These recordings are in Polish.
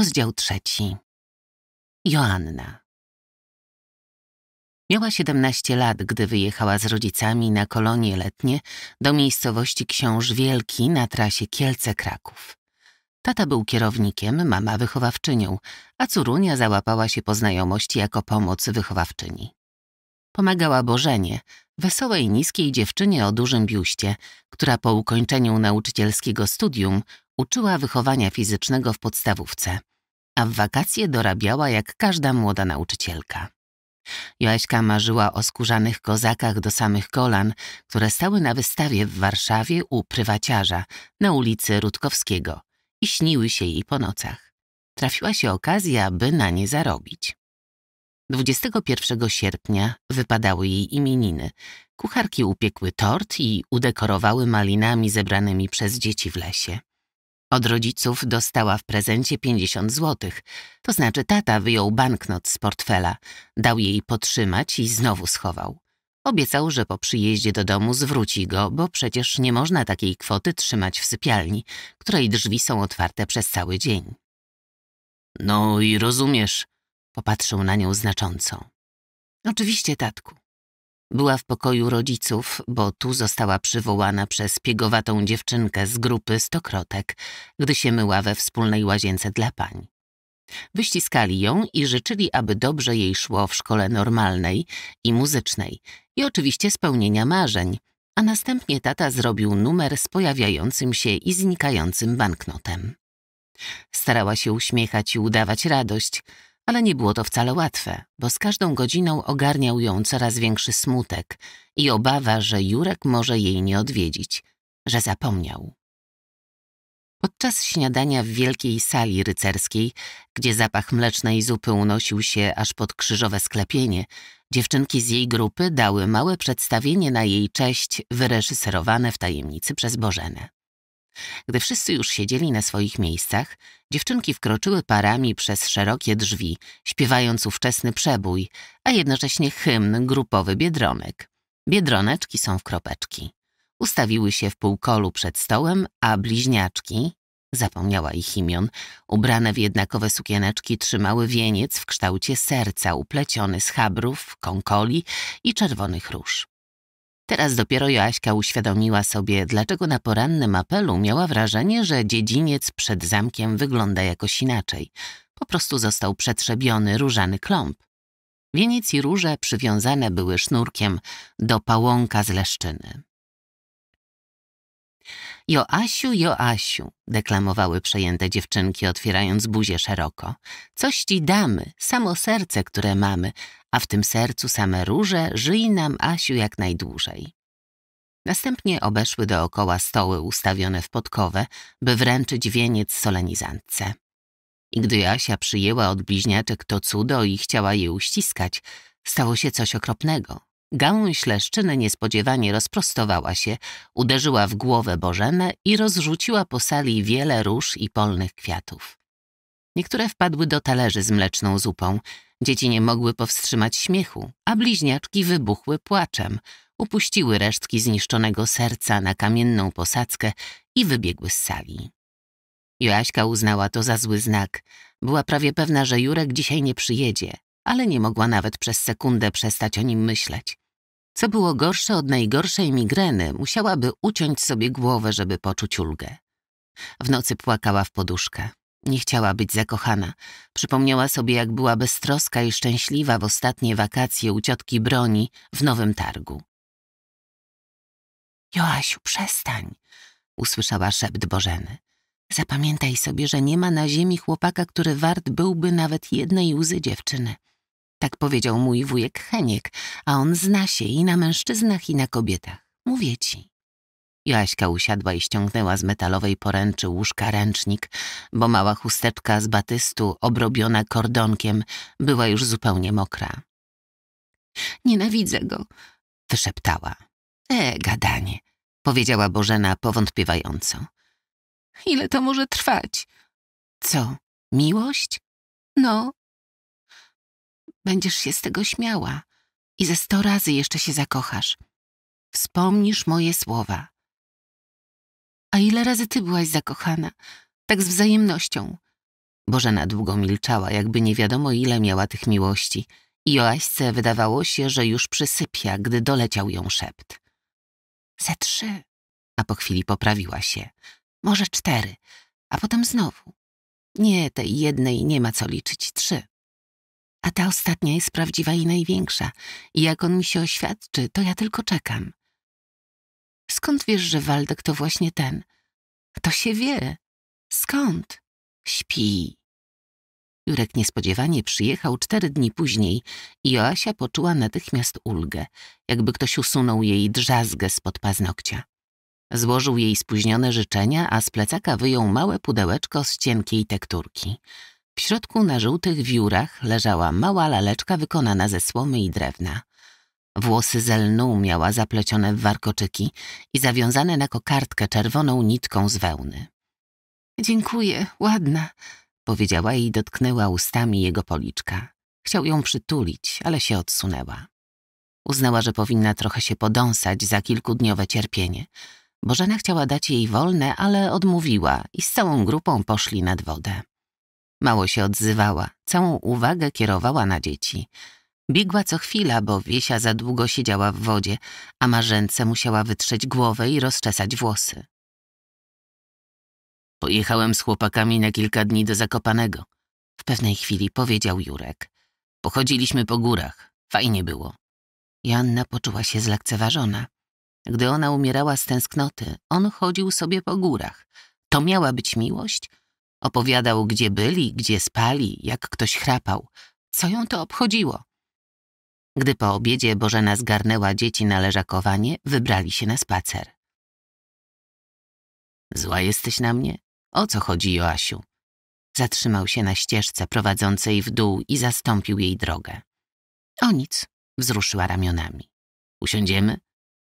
Rozdział trzeci. Joanna. Miała 17 lat, gdy wyjechała z rodzicami na kolonie letnie do miejscowości Książ Wielki na trasie Kielce-Kraków. Tata był kierownikiem, mama wychowawczynią, a córunia załapała się po znajomości jako pomoc wychowawczyni. Pomagała Bożenie, wesołej, niskiej dziewczynie o dużym biuście, która po ukończeniu nauczycielskiego studium uczyła wychowania fizycznego w podstawówce a w wakacje dorabiała jak każda młoda nauczycielka. Joaśka marzyła o skórzanych kozakach do samych kolan, które stały na wystawie w Warszawie u prywaciarza na ulicy Rutkowskiego i śniły się jej po nocach. Trafiła się okazja, by na nie zarobić. 21 sierpnia wypadały jej imieniny. Kucharki upiekły tort i udekorowały malinami zebranymi przez dzieci w lesie. Od rodziców dostała w prezencie 50 złotych, to znaczy tata wyjął banknot z portfela, dał jej potrzymać i znowu schował. Obiecał, że po przyjeździe do domu zwróci go, bo przecież nie można takiej kwoty trzymać w sypialni, której drzwi są otwarte przez cały dzień. No i rozumiesz, popatrzył na nią znacząco. Oczywiście, tatku. Była w pokoju rodziców, bo tu została przywołana przez piegowatą dziewczynkę z grupy stokrotek, gdy się myła we wspólnej łazience dla pań. Wyściskali ją i życzyli, aby dobrze jej szło w szkole normalnej i muzycznej i oczywiście spełnienia marzeń, a następnie tata zrobił numer z pojawiającym się i znikającym banknotem. Starała się uśmiechać i udawać radość, ale nie było to wcale łatwe, bo z każdą godziną ogarniał ją coraz większy smutek i obawa, że Jurek może jej nie odwiedzić, że zapomniał. Podczas śniadania w wielkiej sali rycerskiej, gdzie zapach mlecznej zupy unosił się aż pod krzyżowe sklepienie, dziewczynki z jej grupy dały małe przedstawienie na jej cześć wyreżyserowane w tajemnicy przez Bożenę. Gdy wszyscy już siedzieli na swoich miejscach, dziewczynki wkroczyły parami przez szerokie drzwi, śpiewając ówczesny przebój, a jednocześnie hymn grupowy biedronek. Biedroneczki są w kropeczki. Ustawiły się w półkolu przed stołem, a bliźniaczki, zapomniała ich imion, ubrane w jednakowe sukieneczki trzymały wieniec w kształcie serca upleciony z chabrów, konkoli i czerwonych róż. Teraz dopiero Joaśka uświadomiła sobie, dlaczego na porannym apelu miała wrażenie, że dziedziniec przed zamkiem wygląda jakoś inaczej. Po prostu został przetrzebiony różany kląb. Wieniec i róże przywiązane były sznurkiem do pałąka z leszczyny. Joasiu, Joasiu, deklamowały przejęte dziewczynki, otwierając buzię szeroko. Coś ci damy, samo serce, które mamy, a w tym sercu same róże, żyj nam, Asiu, jak najdłużej. Następnie obeszły dookoła stoły ustawione w podkowę, by wręczyć wieniec solenizantce. I gdy Asia przyjęła od bliźniaczek to cudo i chciała je uściskać, stało się coś okropnego. Gałąź leszczyny niespodziewanie rozprostowała się, uderzyła w głowę Bożenę i rozrzuciła po sali wiele róż i polnych kwiatów. Niektóre wpadły do talerzy z mleczną zupą. Dzieci nie mogły powstrzymać śmiechu, a bliźniaczki wybuchły płaczem. Upuściły resztki zniszczonego serca na kamienną posadzkę i wybiegły z sali. Joaśka uznała to za zły znak. Była prawie pewna, że Jurek dzisiaj nie przyjedzie, ale nie mogła nawet przez sekundę przestać o nim myśleć. Co było gorsze od najgorszej migreny, musiałaby uciąć sobie głowę, żeby poczuć ulgę. W nocy płakała w poduszkę. Nie chciała być zakochana. Przypomniała sobie, jak była beztroska i szczęśliwa w ostatnie wakacje u ciotki Broni w Nowym Targu. Joasiu, przestań, usłyszała szept Bożeny. Zapamiętaj sobie, że nie ma na ziemi chłopaka, który wart byłby nawet jednej łzy dziewczyny. Tak powiedział mój wujek Heniek, a on zna się i na mężczyznach, i na kobietach. Mówię ci. Joaśka usiadła i ściągnęła z metalowej poręczy łóżka ręcznik, bo mała chusteczka z batystu, obrobiona kordonkiem, była już zupełnie mokra. Nienawidzę go, wyszeptała. E, gadanie, powiedziała Bożena powątpiewająco. Ile to może trwać? Co, miłość? No, Będziesz się z tego śmiała i ze sto razy jeszcze się zakochasz. Wspomnisz moje słowa. A ile razy ty byłaś zakochana? Tak z wzajemnością. Bożena długo milczała, jakby nie wiadomo ile miała tych miłości. I Joaśce wydawało się, że już przysypia, gdy doleciał ją szept. Ze trzy. A po chwili poprawiła się. Może cztery. A potem znowu. Nie, tej jednej nie ma co liczyć. Trzy a ta ostatnia jest prawdziwa i największa. I jak on mi się oświadczy, to ja tylko czekam. Skąd wiesz, że Waldek to właśnie ten? To się wie. Skąd? Śpi. Jurek niespodziewanie przyjechał cztery dni później i Joasia poczuła natychmiast ulgę, jakby ktoś usunął jej drzazgę spod paznokcia. Złożył jej spóźnione życzenia, a z plecaka wyjął małe pudełeczko z cienkiej tekturki. W środku na żółtych wiórach leżała mała laleczka wykonana ze słomy i drewna. Włosy zelną miała zaplecione w warkoczyki i zawiązane na kokardkę czerwoną nitką z wełny. Dziękuję, ładna, powiedziała i dotknęła ustami jego policzka. Chciał ją przytulić, ale się odsunęła. Uznała, że powinna trochę się podąsać za kilkudniowe cierpienie. Bożena chciała dać jej wolne, ale odmówiła i z całą grupą poszli nad wodę. Mało się odzywała, całą uwagę kierowała na dzieci. Biegła co chwila, bo Wiesia za długo siedziała w wodzie, a Marzence musiała wytrzeć głowę i rozczesać włosy. Pojechałem z chłopakami na kilka dni do Zakopanego. W pewnej chwili powiedział Jurek. Pochodziliśmy po górach. Fajnie było. Janna poczuła się zlekceważona. Gdy ona umierała z tęsknoty, on chodził sobie po górach. To miała być miłość? Opowiadał, gdzie byli, gdzie spali, jak ktoś chrapał. Co ją to obchodziło? Gdy po obiedzie Bożena zgarnęła dzieci na leżakowanie, wybrali się na spacer. Zła jesteś na mnie? O co chodzi, Joasiu? Zatrzymał się na ścieżce prowadzącej w dół i zastąpił jej drogę. O nic, wzruszyła ramionami. Usiądziemy?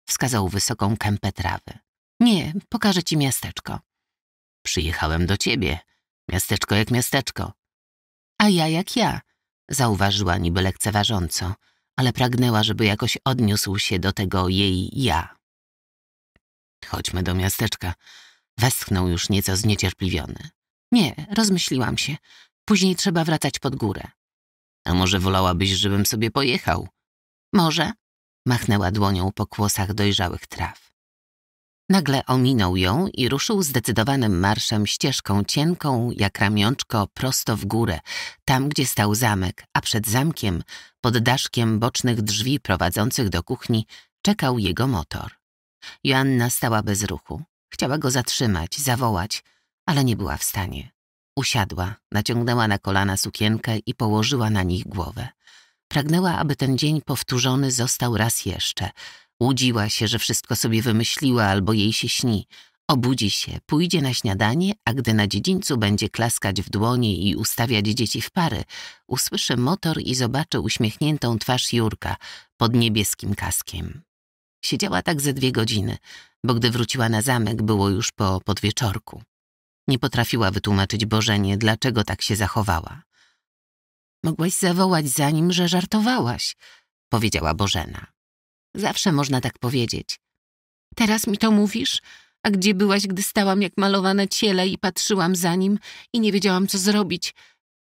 Wskazał wysoką kępę trawy. Nie, pokażę ci miasteczko. Przyjechałem do ciebie, Miasteczko jak miasteczko. A ja jak ja, zauważyła niby lekceważąco, ale pragnęła, żeby jakoś odniósł się do tego jej ja. Chodźmy do miasteczka. Westchnął już nieco zniecierpliwiony. Nie, rozmyśliłam się. Później trzeba wracać pod górę. A może wolałabyś, żebym sobie pojechał? Może? Machnęła dłonią po kłosach dojrzałych traw. Nagle ominął ją i ruszył zdecydowanym marszem ścieżką cienką, jak ramionczko, prosto w górę, tam gdzie stał zamek, a przed zamkiem, pod daszkiem bocznych drzwi prowadzących do kuchni, czekał jego motor. Joanna stała bez ruchu. Chciała go zatrzymać, zawołać, ale nie była w stanie. Usiadła, naciągnęła na kolana sukienkę i położyła na nich głowę. Pragnęła, aby ten dzień powtórzony został raz jeszcze, Łudziła się, że wszystko sobie wymyśliła albo jej się śni. Obudzi się, pójdzie na śniadanie, a gdy na dziedzińcu będzie klaskać w dłonie i ustawiać dzieci w pary, usłyszy motor i zobaczy uśmiechniętą twarz Jurka pod niebieskim kaskiem. Siedziała tak ze dwie godziny, bo gdy wróciła na zamek, było już po podwieczorku. Nie potrafiła wytłumaczyć Bożenie, dlaczego tak się zachowała. Mogłaś zawołać za nim, że żartowałaś, powiedziała Bożena. Zawsze można tak powiedzieć. Teraz mi to mówisz? A gdzie byłaś, gdy stałam jak malowane ciele i patrzyłam za nim i nie wiedziałam, co zrobić?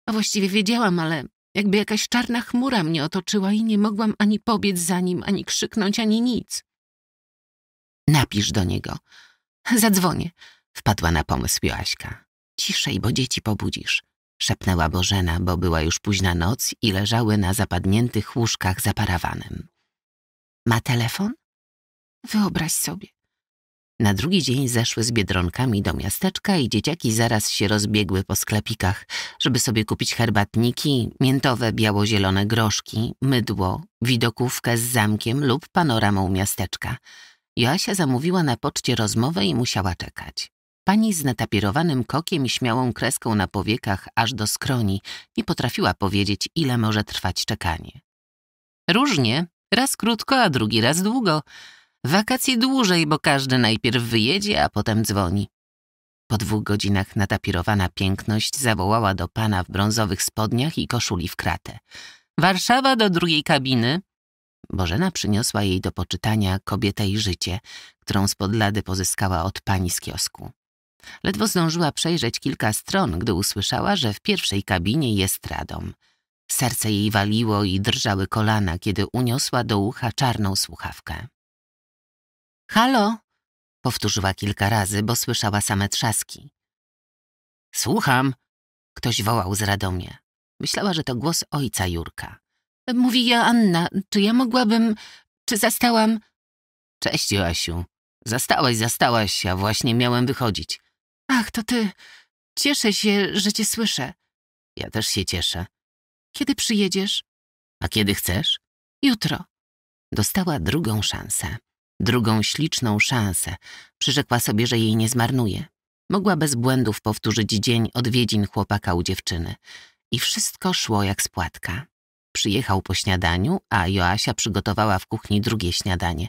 A właściwie wiedziałam, ale jakby jakaś czarna chmura mnie otoczyła i nie mogłam ani pobiec za nim, ani krzyknąć, ani nic. Napisz do niego. Zadzwonię. Wpadła na pomysł Joaśka. Ciszej, bo dzieci pobudzisz. Szepnęła Bożena, bo była już późna noc i leżały na zapadniętych łóżkach za parawanem. Ma telefon? Wyobraź sobie. Na drugi dzień zeszły z biedronkami do miasteczka i dzieciaki zaraz się rozbiegły po sklepikach, żeby sobie kupić herbatniki, miętowe biało-zielone groszki, mydło, widokówkę z zamkiem lub panoramą miasteczka. Joasia zamówiła na poczcie rozmowę i musiała czekać. Pani z natapirowanym kokiem i śmiałą kreską na powiekach aż do skroni nie potrafiła powiedzieć, ile może trwać czekanie. Różnie, Raz krótko, a drugi raz długo. Wakacje dłużej, bo każdy najpierw wyjedzie, a potem dzwoni. Po dwóch godzinach natapirowana piękność zawołała do pana w brązowych spodniach i koszuli w kratę. Warszawa do drugiej kabiny. Bożena przyniosła jej do poczytania kobietę i życie, którą z podlady pozyskała od pani z kiosku. Ledwo zdążyła przejrzeć kilka stron, gdy usłyszała, że w pierwszej kabinie jest radom. Serce jej waliło i drżały kolana, kiedy uniosła do ucha czarną słuchawkę. Halo? Powtórzyła kilka razy, bo słyszała same trzaski. Słucham! Ktoś wołał z radomie. Myślała, że to głos ojca Jurka. Mówi Joanna, czy ja mogłabym... Czy zastałam... Cześć, Joasiu. Zastałaś, zastałaś, a właśnie miałem wychodzić. Ach, to ty. Cieszę się, że cię słyszę. Ja też się cieszę. Kiedy przyjedziesz? A kiedy chcesz? Jutro. Dostała drugą szansę. Drugą śliczną szansę. Przyrzekła sobie, że jej nie zmarnuje. Mogła bez błędów powtórzyć dzień odwiedzin chłopaka u dziewczyny. I wszystko szło jak płatka. Przyjechał po śniadaniu, a Joasia przygotowała w kuchni drugie śniadanie.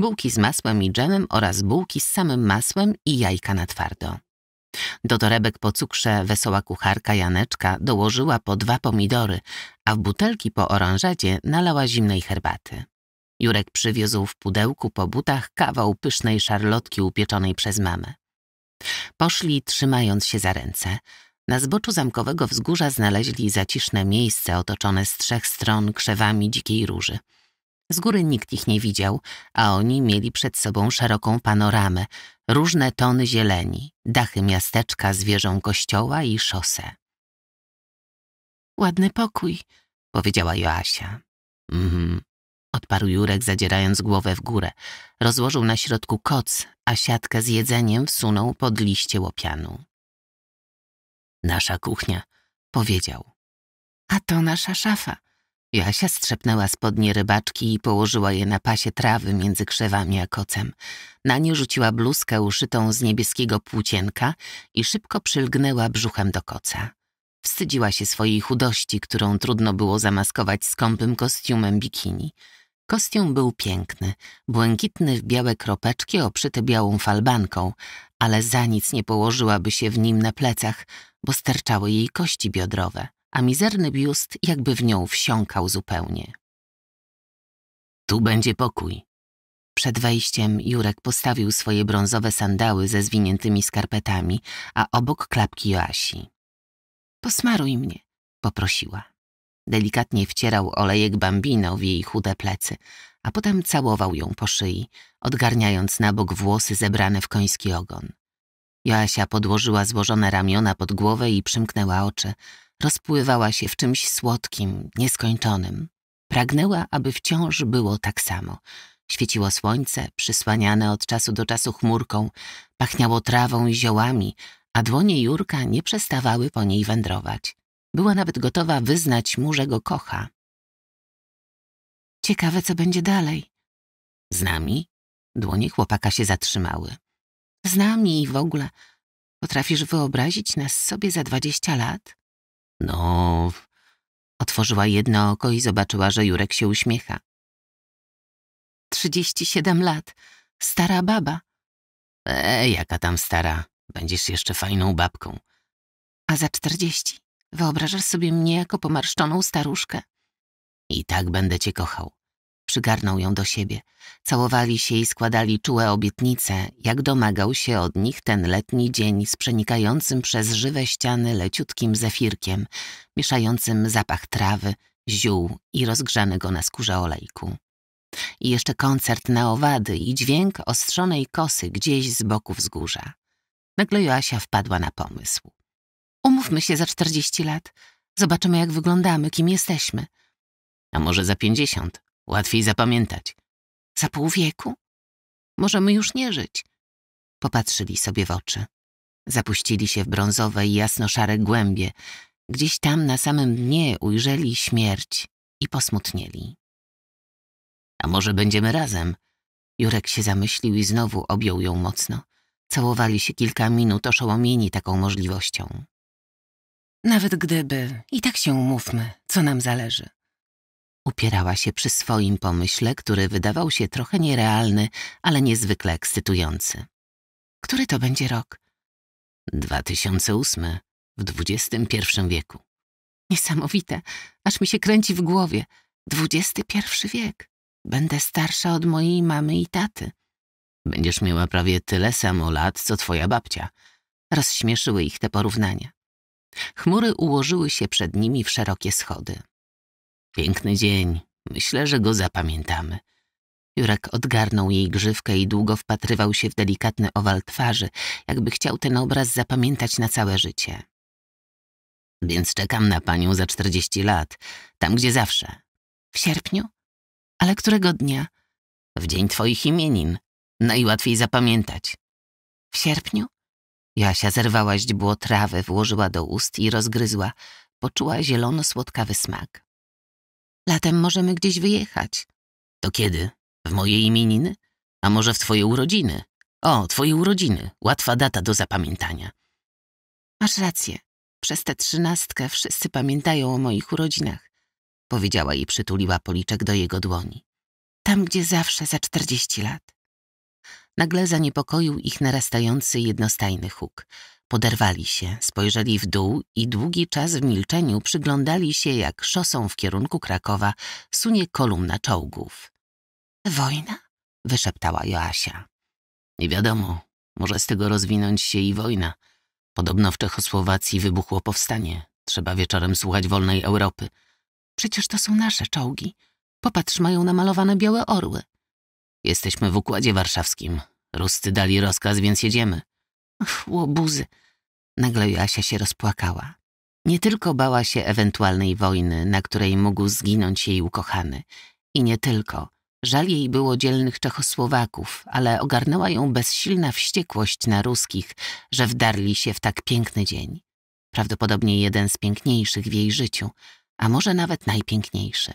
Bułki z masłem i dżemem oraz bułki z samym masłem i jajka na twardo. Do torebek po cukrze wesoła kucharka Janeczka dołożyła po dwa pomidory, a w butelki po oranżadzie nalała zimnej herbaty. Jurek przywiózł w pudełku po butach kawał pysznej szarlotki upieczonej przez mamę. Poszli trzymając się za ręce. Na zboczu zamkowego wzgórza znaleźli zaciszne miejsce otoczone z trzech stron krzewami dzikiej róży – z góry nikt ich nie widział, a oni mieli przed sobą szeroką panoramę, różne tony zieleni, dachy miasteczka z wieżą kościoła i szosę. Ładny pokój, powiedziała Joasia. Mhm, odparł Jurek, zadzierając głowę w górę. Rozłożył na środku koc, a siatkę z jedzeniem wsunął pod liście łopianu. Nasza kuchnia, powiedział. A to nasza szafa, Jasia strzepnęła spodnie rybaczki i położyła je na pasie trawy między krzewami a kocem. Na nie rzuciła bluzkę uszytą z niebieskiego płócienka i szybko przylgnęła brzuchem do koca. Wstydziła się swojej chudości, którą trudno było zamaskować skąpym kostiumem bikini. Kostium był piękny, błękitny w białe kropeczki oprzyty białą falbanką, ale za nic nie położyłaby się w nim na plecach, bo sterczały jej kości biodrowe a mizerny biust jakby w nią wsiąkał zupełnie. Tu będzie pokój. Przed wejściem Jurek postawił swoje brązowe sandały ze zwiniętymi skarpetami, a obok klapki Joasi. Posmaruj mnie, poprosiła. Delikatnie wcierał olejek bambino w jej chude plecy, a potem całował ją po szyi, odgarniając na bok włosy zebrane w koński ogon. Joasia podłożyła złożone ramiona pod głowę i przymknęła oczy, rozpływała się w czymś słodkim, nieskończonym. Pragnęła, aby wciąż było tak samo. Świeciło słońce, przysłaniane od czasu do czasu chmurką, pachniało trawą i ziołami, a dłonie Jurka nie przestawały po niej wędrować. Była nawet gotowa wyznać mu, że go kocha. Ciekawe, co będzie dalej. Z nami? Dłonie chłopaka się zatrzymały. Z nami i w ogóle. Potrafisz wyobrazić nas sobie za dwadzieścia lat? No. Otworzyła jedno oko i zobaczyła, że Jurek się uśmiecha. Trzydzieści siedem lat. Stara baba. E, jaka tam stara. Będziesz jeszcze fajną babką. A za czterdzieści. Wyobrażasz sobie mnie jako pomarszczoną staruszkę? I tak będę cię kochał. Przygarnął ją do siebie. Całowali się i składali czułe obietnice, jak domagał się od nich ten letni dzień z przenikającym przez żywe ściany leciutkim zefirkiem, mieszającym zapach trawy, ziół i rozgrzanego na skórze olejku. I jeszcze koncert na owady i dźwięk ostrzonej kosy gdzieś z boku wzgórza. Nagle Joasia wpadła na pomysł. Umówmy się za czterdzieści lat. Zobaczymy, jak wyglądamy, kim jesteśmy. A może za pięćdziesiąt? Łatwiej zapamiętać. Za pół wieku? Możemy już nie żyć. Popatrzyli sobie w oczy. Zapuścili się w brązowe i jasno-szare głębie. Gdzieś tam na samym dnie ujrzeli śmierć i posmutnieli. A może będziemy razem? Jurek się zamyślił i znowu objął ją mocno. Całowali się kilka minut, oszołomieni taką możliwością. Nawet gdyby, i tak się umówmy, co nam zależy. Upierała się przy swoim pomyśle, który wydawał się trochę nierealny, ale niezwykle ekscytujący. Który to będzie rok? 2008, w XXI wieku. Niesamowite, aż mi się kręci w głowie. XXI wiek. Będę starsza od mojej mamy i taty. Będziesz miała prawie tyle samo lat, co twoja babcia. Rozśmieszyły ich te porównania. Chmury ułożyły się przed nimi w szerokie schody. Piękny dzień. Myślę, że go zapamiętamy. Jurek odgarnął jej grzywkę i długo wpatrywał się w delikatny owal twarzy, jakby chciał ten obraz zapamiętać na całe życie. Więc czekam na panią za czterdzieści lat, tam gdzie zawsze. W sierpniu? Ale którego dnia? W dzień twoich imienin. Najłatwiej zapamiętać. W sierpniu? Jasia zerwała źdźbło trawy, włożyła do ust i rozgryzła. Poczuła zielono-słodkawy smak. Latem możemy gdzieś wyjechać. To kiedy? W moje imieniny? A może w twoje urodziny? O, twoje urodziny. Łatwa data do zapamiętania. Masz rację. Przez tę trzynastkę wszyscy pamiętają o moich urodzinach, powiedziała i przytuliła policzek do jego dłoni. Tam, gdzie zawsze za czterdzieści lat. Nagle zaniepokoił ich narastający jednostajny huk. Poderwali się, spojrzeli w dół i długi czas w milczeniu przyglądali się, jak szosą w kierunku Krakowa sunie kolumna czołgów. Wojna? wyszeptała Joasia. Nie wiadomo, może z tego rozwinąć się i wojna. Podobno w Czechosłowacji wybuchło powstanie. Trzeba wieczorem słuchać wolnej Europy. Przecież to są nasze czołgi. Popatrz, mają namalowane białe orły. Jesteśmy w Układzie Warszawskim. Ruscy dali rozkaz, więc jedziemy łobuzy. Nagle Joasia się rozpłakała. Nie tylko bała się ewentualnej wojny, na której mógł zginąć jej ukochany. I nie tylko. Żal jej było dzielnych Czechosłowaków, ale ogarnęła ją bezsilna wściekłość na ruskich, że wdarli się w tak piękny dzień. Prawdopodobnie jeden z piękniejszych w jej życiu, a może nawet najpiękniejszy.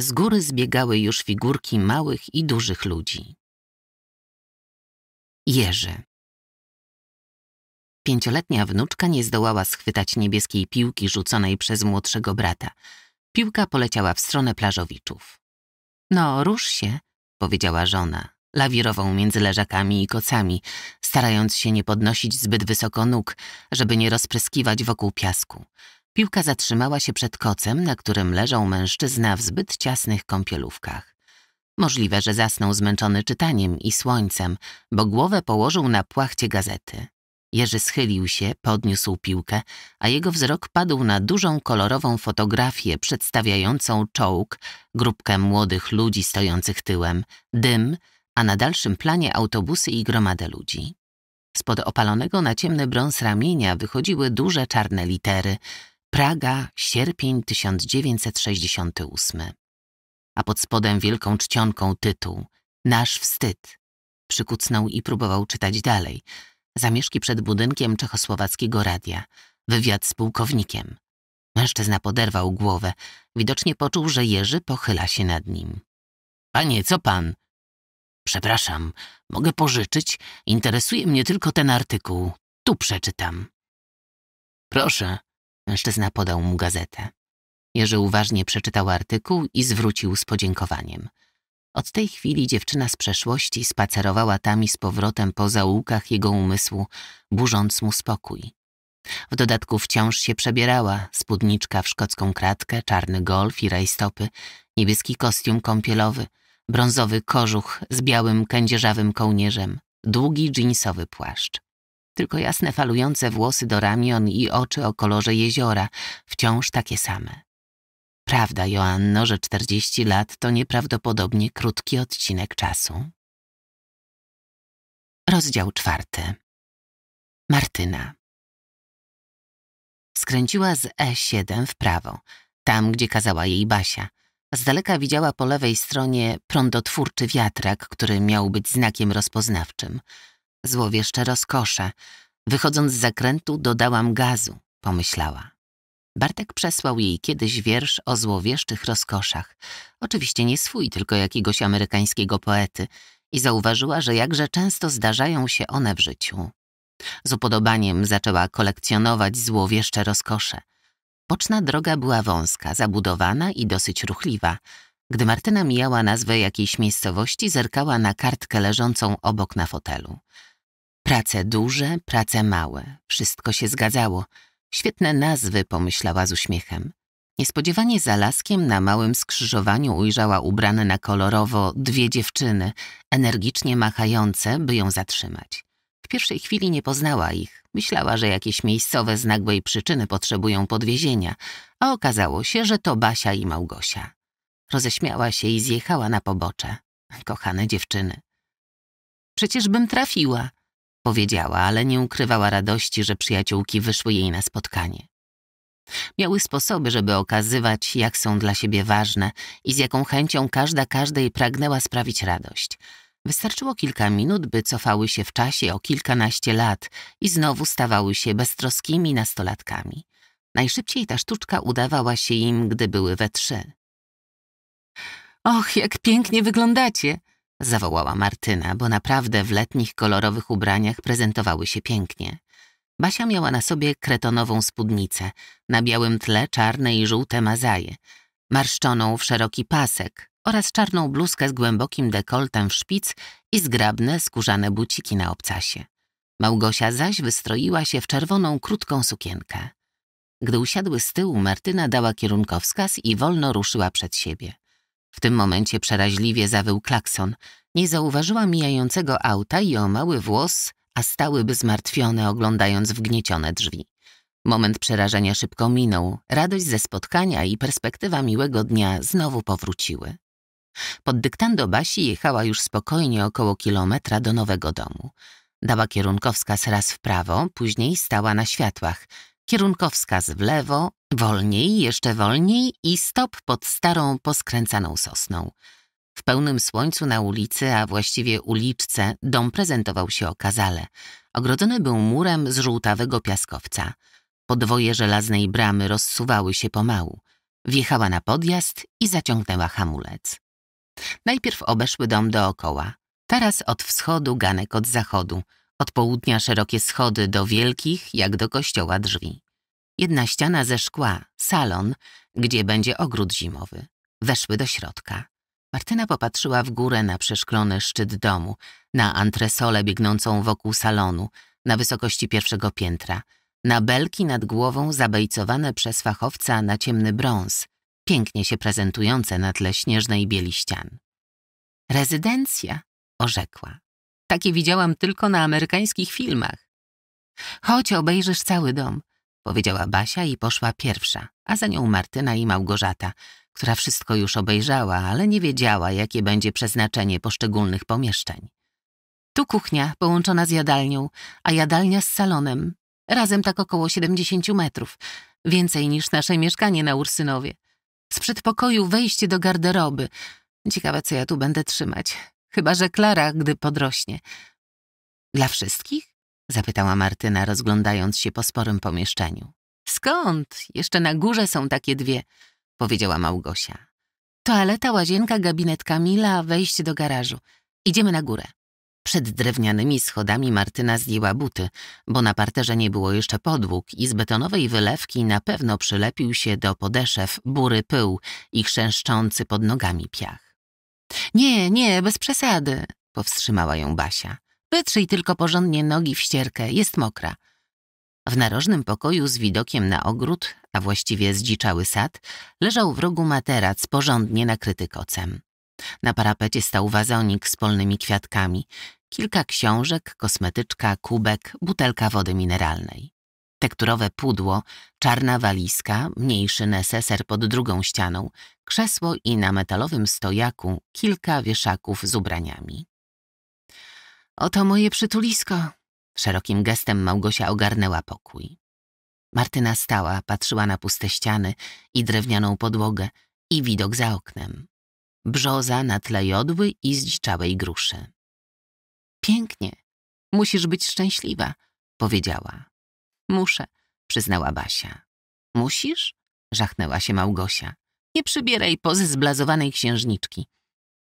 Z góry zbiegały już figurki małych i dużych ludzi. Jerzy. Pięcioletnia wnuczka nie zdołała schwytać niebieskiej piłki rzuconej przez młodszego brata. Piłka poleciała w stronę plażowiczów. No, rusz się, powiedziała żona. Lawirował między leżakami i kocami, starając się nie podnosić zbyt wysoko nóg, żeby nie rozpryskiwać wokół piasku. Piłka zatrzymała się przed kocem, na którym leżał mężczyzna w zbyt ciasnych kąpielówkach. Możliwe, że zasnął zmęczony czytaniem i słońcem, bo głowę położył na płachcie gazety. Jerzy schylił się, podniósł piłkę, a jego wzrok padł na dużą kolorową fotografię przedstawiającą czołg, grupkę młodych ludzi stojących tyłem, dym, a na dalszym planie autobusy i gromadę ludzi. Spod opalonego na ciemny brąz ramienia wychodziły duże czarne litery Praga, sierpień 1968. A pod spodem wielką czcionką tytuł Nasz wstyd. Przykucnął i próbował czytać dalej – zamieszki przed budynkiem czechosłowackiego radia, wywiad z pułkownikiem. Mężczyzna poderwał głowę. Widocznie poczuł, że Jerzy pochyla się nad nim. Panie, co pan? Przepraszam, mogę pożyczyć? Interesuje mnie tylko ten artykuł. Tu przeczytam. Proszę. Mężczyzna podał mu gazetę. Jerzy uważnie przeczytał artykuł i zwrócił z podziękowaniem. Od tej chwili dziewczyna z przeszłości spacerowała tam i z powrotem po zaułkach jego umysłu, burząc mu spokój. W dodatku wciąż się przebierała, spódniczka w szkocką kratkę, czarny golf i rajstopy, niebieski kostium kąpielowy, brązowy kożuch z białym kędzierzawym kołnierzem, długi dżinsowy płaszcz. Tylko jasne falujące włosy do ramion i oczy o kolorze jeziora, wciąż takie same. Prawda, Joanno, że 40 lat to nieprawdopodobnie krótki odcinek czasu. Rozdział czwarty. Martyna. Skręciła z E7 w prawo, tam gdzie kazała jej Basia. Z daleka widziała po lewej stronie prądotwórczy wiatrak, który miał być znakiem rozpoznawczym. Złowieszcze rozkosze. Wychodząc z zakrętu dodałam gazu, pomyślała. Bartek przesłał jej kiedyś wiersz o złowieszczych rozkoszach. Oczywiście nie swój, tylko jakiegoś amerykańskiego poety. I zauważyła, że jakże często zdarzają się one w życiu. Z upodobaniem zaczęła kolekcjonować złowieszcze rozkosze. Poczna droga była wąska, zabudowana i dosyć ruchliwa. Gdy Martyna mijała nazwę jakiejś miejscowości, zerkała na kartkę leżącą obok na fotelu. Prace duże, prace małe. Wszystko się zgadzało – Świetne nazwy, pomyślała z uśmiechem. Niespodziewanie za laskiem na małym skrzyżowaniu ujrzała ubrane na kolorowo dwie dziewczyny, energicznie machające, by ją zatrzymać. W pierwszej chwili nie poznała ich. Myślała, że jakieś miejscowe z nagłej przyczyny potrzebują podwiezienia, a okazało się, że to Basia i Małgosia. Roześmiała się i zjechała na pobocze. Kochane dziewczyny. Przecież bym trafiła, Powiedziała, ale nie ukrywała radości, że przyjaciółki wyszły jej na spotkanie. Miały sposoby, żeby okazywać, jak są dla siebie ważne i z jaką chęcią każda każdej pragnęła sprawić radość. Wystarczyło kilka minut, by cofały się w czasie o kilkanaście lat i znowu stawały się beztroskimi nastolatkami. Najszybciej ta sztuczka udawała się im, gdy były we trzy. Och, jak pięknie wyglądacie! zawołała Martyna, bo naprawdę w letnich kolorowych ubraniach prezentowały się pięknie. Basia miała na sobie kretonową spódnicę, na białym tle czarne i żółte mazaje, marszczoną w szeroki pasek oraz czarną bluzkę z głębokim dekoltem w szpic i zgrabne, skórzane buciki na obcasie. Małgosia zaś wystroiła się w czerwoną, krótką sukienkę. Gdy usiadły z tyłu, Martyna dała kierunkowskaz i wolno ruszyła przed siebie – w tym momencie przeraźliwie zawył klakson. Nie zauważyła mijającego auta i o mały włos, a stałyby zmartwione, oglądając wgniecione drzwi. Moment przerażenia szybko minął. Radość ze spotkania i perspektywa miłego dnia znowu powróciły. Pod dyktando Basi jechała już spokojnie około kilometra do nowego domu. Dała kierunkowskaz raz w prawo, później stała na światłach. Kierunkowskaz w lewo, Wolniej, jeszcze wolniej i stop pod starą, poskręcaną sosną. W pełnym słońcu na ulicy, a właściwie uliczce, dom prezentował się okazale. Ogrodzony był murem z żółtawego piaskowca. Podwoje żelaznej bramy rozsuwały się pomału. Wjechała na podjazd i zaciągnęła hamulec. Najpierw obeszły dom dookoła. Teraz od wschodu ganek od zachodu. Od południa szerokie schody do wielkich, jak do kościoła drzwi. Jedna ściana ze szkła, salon, gdzie będzie ogród zimowy. Weszły do środka. Martyna popatrzyła w górę na przeszklony szczyt domu, na antresolę biegnącą wokół salonu, na wysokości pierwszego piętra, na belki nad głową zabejcowane przez fachowca na ciemny brąz, pięknie się prezentujące na tle śnieżnej bieli ścian. Rezydencja, orzekła. Takie widziałam tylko na amerykańskich filmach. Chodź, obejrzysz cały dom powiedziała Basia i poszła pierwsza, a za nią Martyna i Małgorzata, która wszystko już obejrzała, ale nie wiedziała, jakie będzie przeznaczenie poszczególnych pomieszczeń. Tu kuchnia połączona z jadalnią, a jadalnia z salonem, razem tak około 70 metrów, więcej niż nasze mieszkanie na Ursynowie. Z przedpokoju wejście do garderoby. Ciekawe, co ja tu będę trzymać. Chyba, że Klara, gdy podrośnie. Dla wszystkich? Zapytała Martyna, rozglądając się po sporym pomieszczeniu. Skąd? Jeszcze na górze są takie dwie, powiedziała Małgosia. Toaleta, łazienka, gabinet Kamila, wejście do garażu. Idziemy na górę. Przed drewnianymi schodami Martyna zdjęła buty, bo na parterze nie było jeszcze podłóg i z betonowej wylewki na pewno przylepił się do podeszew bury pył i chrzęszczący pod nogami piach. Nie, nie, bez przesady, powstrzymała ją Basia. Wytrzyj tylko porządnie nogi w ścierkę, jest mokra. W narożnym pokoju z widokiem na ogród, a właściwie zdziczały sad, leżał w rogu materac porządnie nakryty kocem. Na parapecie stał wazonik z polnymi kwiatkami, kilka książek, kosmetyczka, kubek, butelka wody mineralnej. Tekturowe pudło, czarna walizka, mniejszy neseser pod drugą ścianą, krzesło i na metalowym stojaku kilka wieszaków z ubraniami. Oto moje przytulisko. Szerokim gestem Małgosia ogarnęła pokój. Martyna stała, patrzyła na puste ściany i drewnianą podłogę i widok za oknem. Brzoza na tle jodły i zdziczałej gruszy. Pięknie. Musisz być szczęśliwa, powiedziała. Muszę, przyznała Basia. Musisz? żachnęła się Małgosia. Nie przybieraj pozy zblazowanej księżniczki.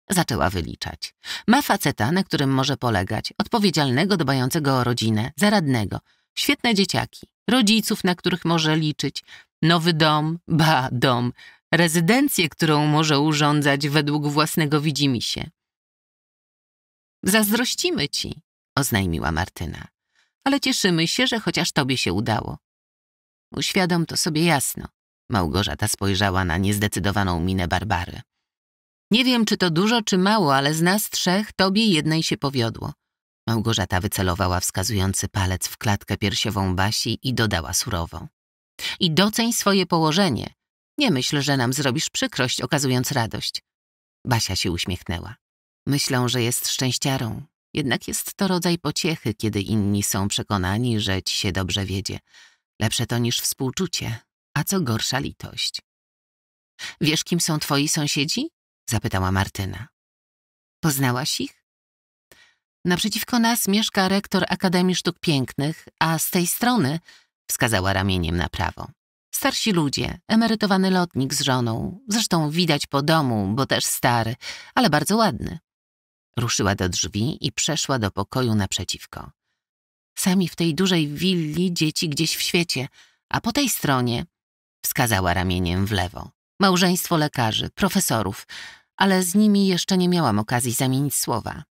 Zaczęła wyliczać. Ma faceta, na którym może polegać, odpowiedzialnego, dbającego o rodzinę, zaradnego, świetne dzieciaki, rodziców, na których może liczyć, nowy dom, ba, dom, rezydencję, którą może urządzać według własnego widzimisię. Zazdrościmy ci, oznajmiła Martyna, ale cieszymy się, że chociaż tobie się udało. Uświadom to sobie jasno. Małgorzata spojrzała na niezdecydowaną minę Barbary. Nie wiem, czy to dużo, czy mało, ale z nas trzech tobie jednej się powiodło. Małgorzata wycelowała wskazujący palec w klatkę piersiową Basi i dodała surowo. I doceń swoje położenie. Nie myśl, że nam zrobisz przykrość, okazując radość. Basia się uśmiechnęła. Myślą, że jest szczęściarą. Jednak jest to rodzaj pociechy, kiedy inni są przekonani, że ci się dobrze wiedzie. Lepsze to niż współczucie, a co gorsza litość. Wiesz, kim są twoi sąsiedzi? Zapytała Martyna. Poznałaś ich? Naprzeciwko nas mieszka rektor Akademii Sztuk Pięknych, a z tej strony wskazała ramieniem na prawo. Starsi ludzie, emerytowany lotnik z żoną, zresztą widać po domu, bo też stary, ale bardzo ładny. Ruszyła do drzwi i przeszła do pokoju naprzeciwko. Sami w tej dużej willi dzieci gdzieś w świecie, a po tej stronie wskazała ramieniem w lewo. Małżeństwo lekarzy, profesorów, ale z nimi jeszcze nie miałam okazji zamienić słowa.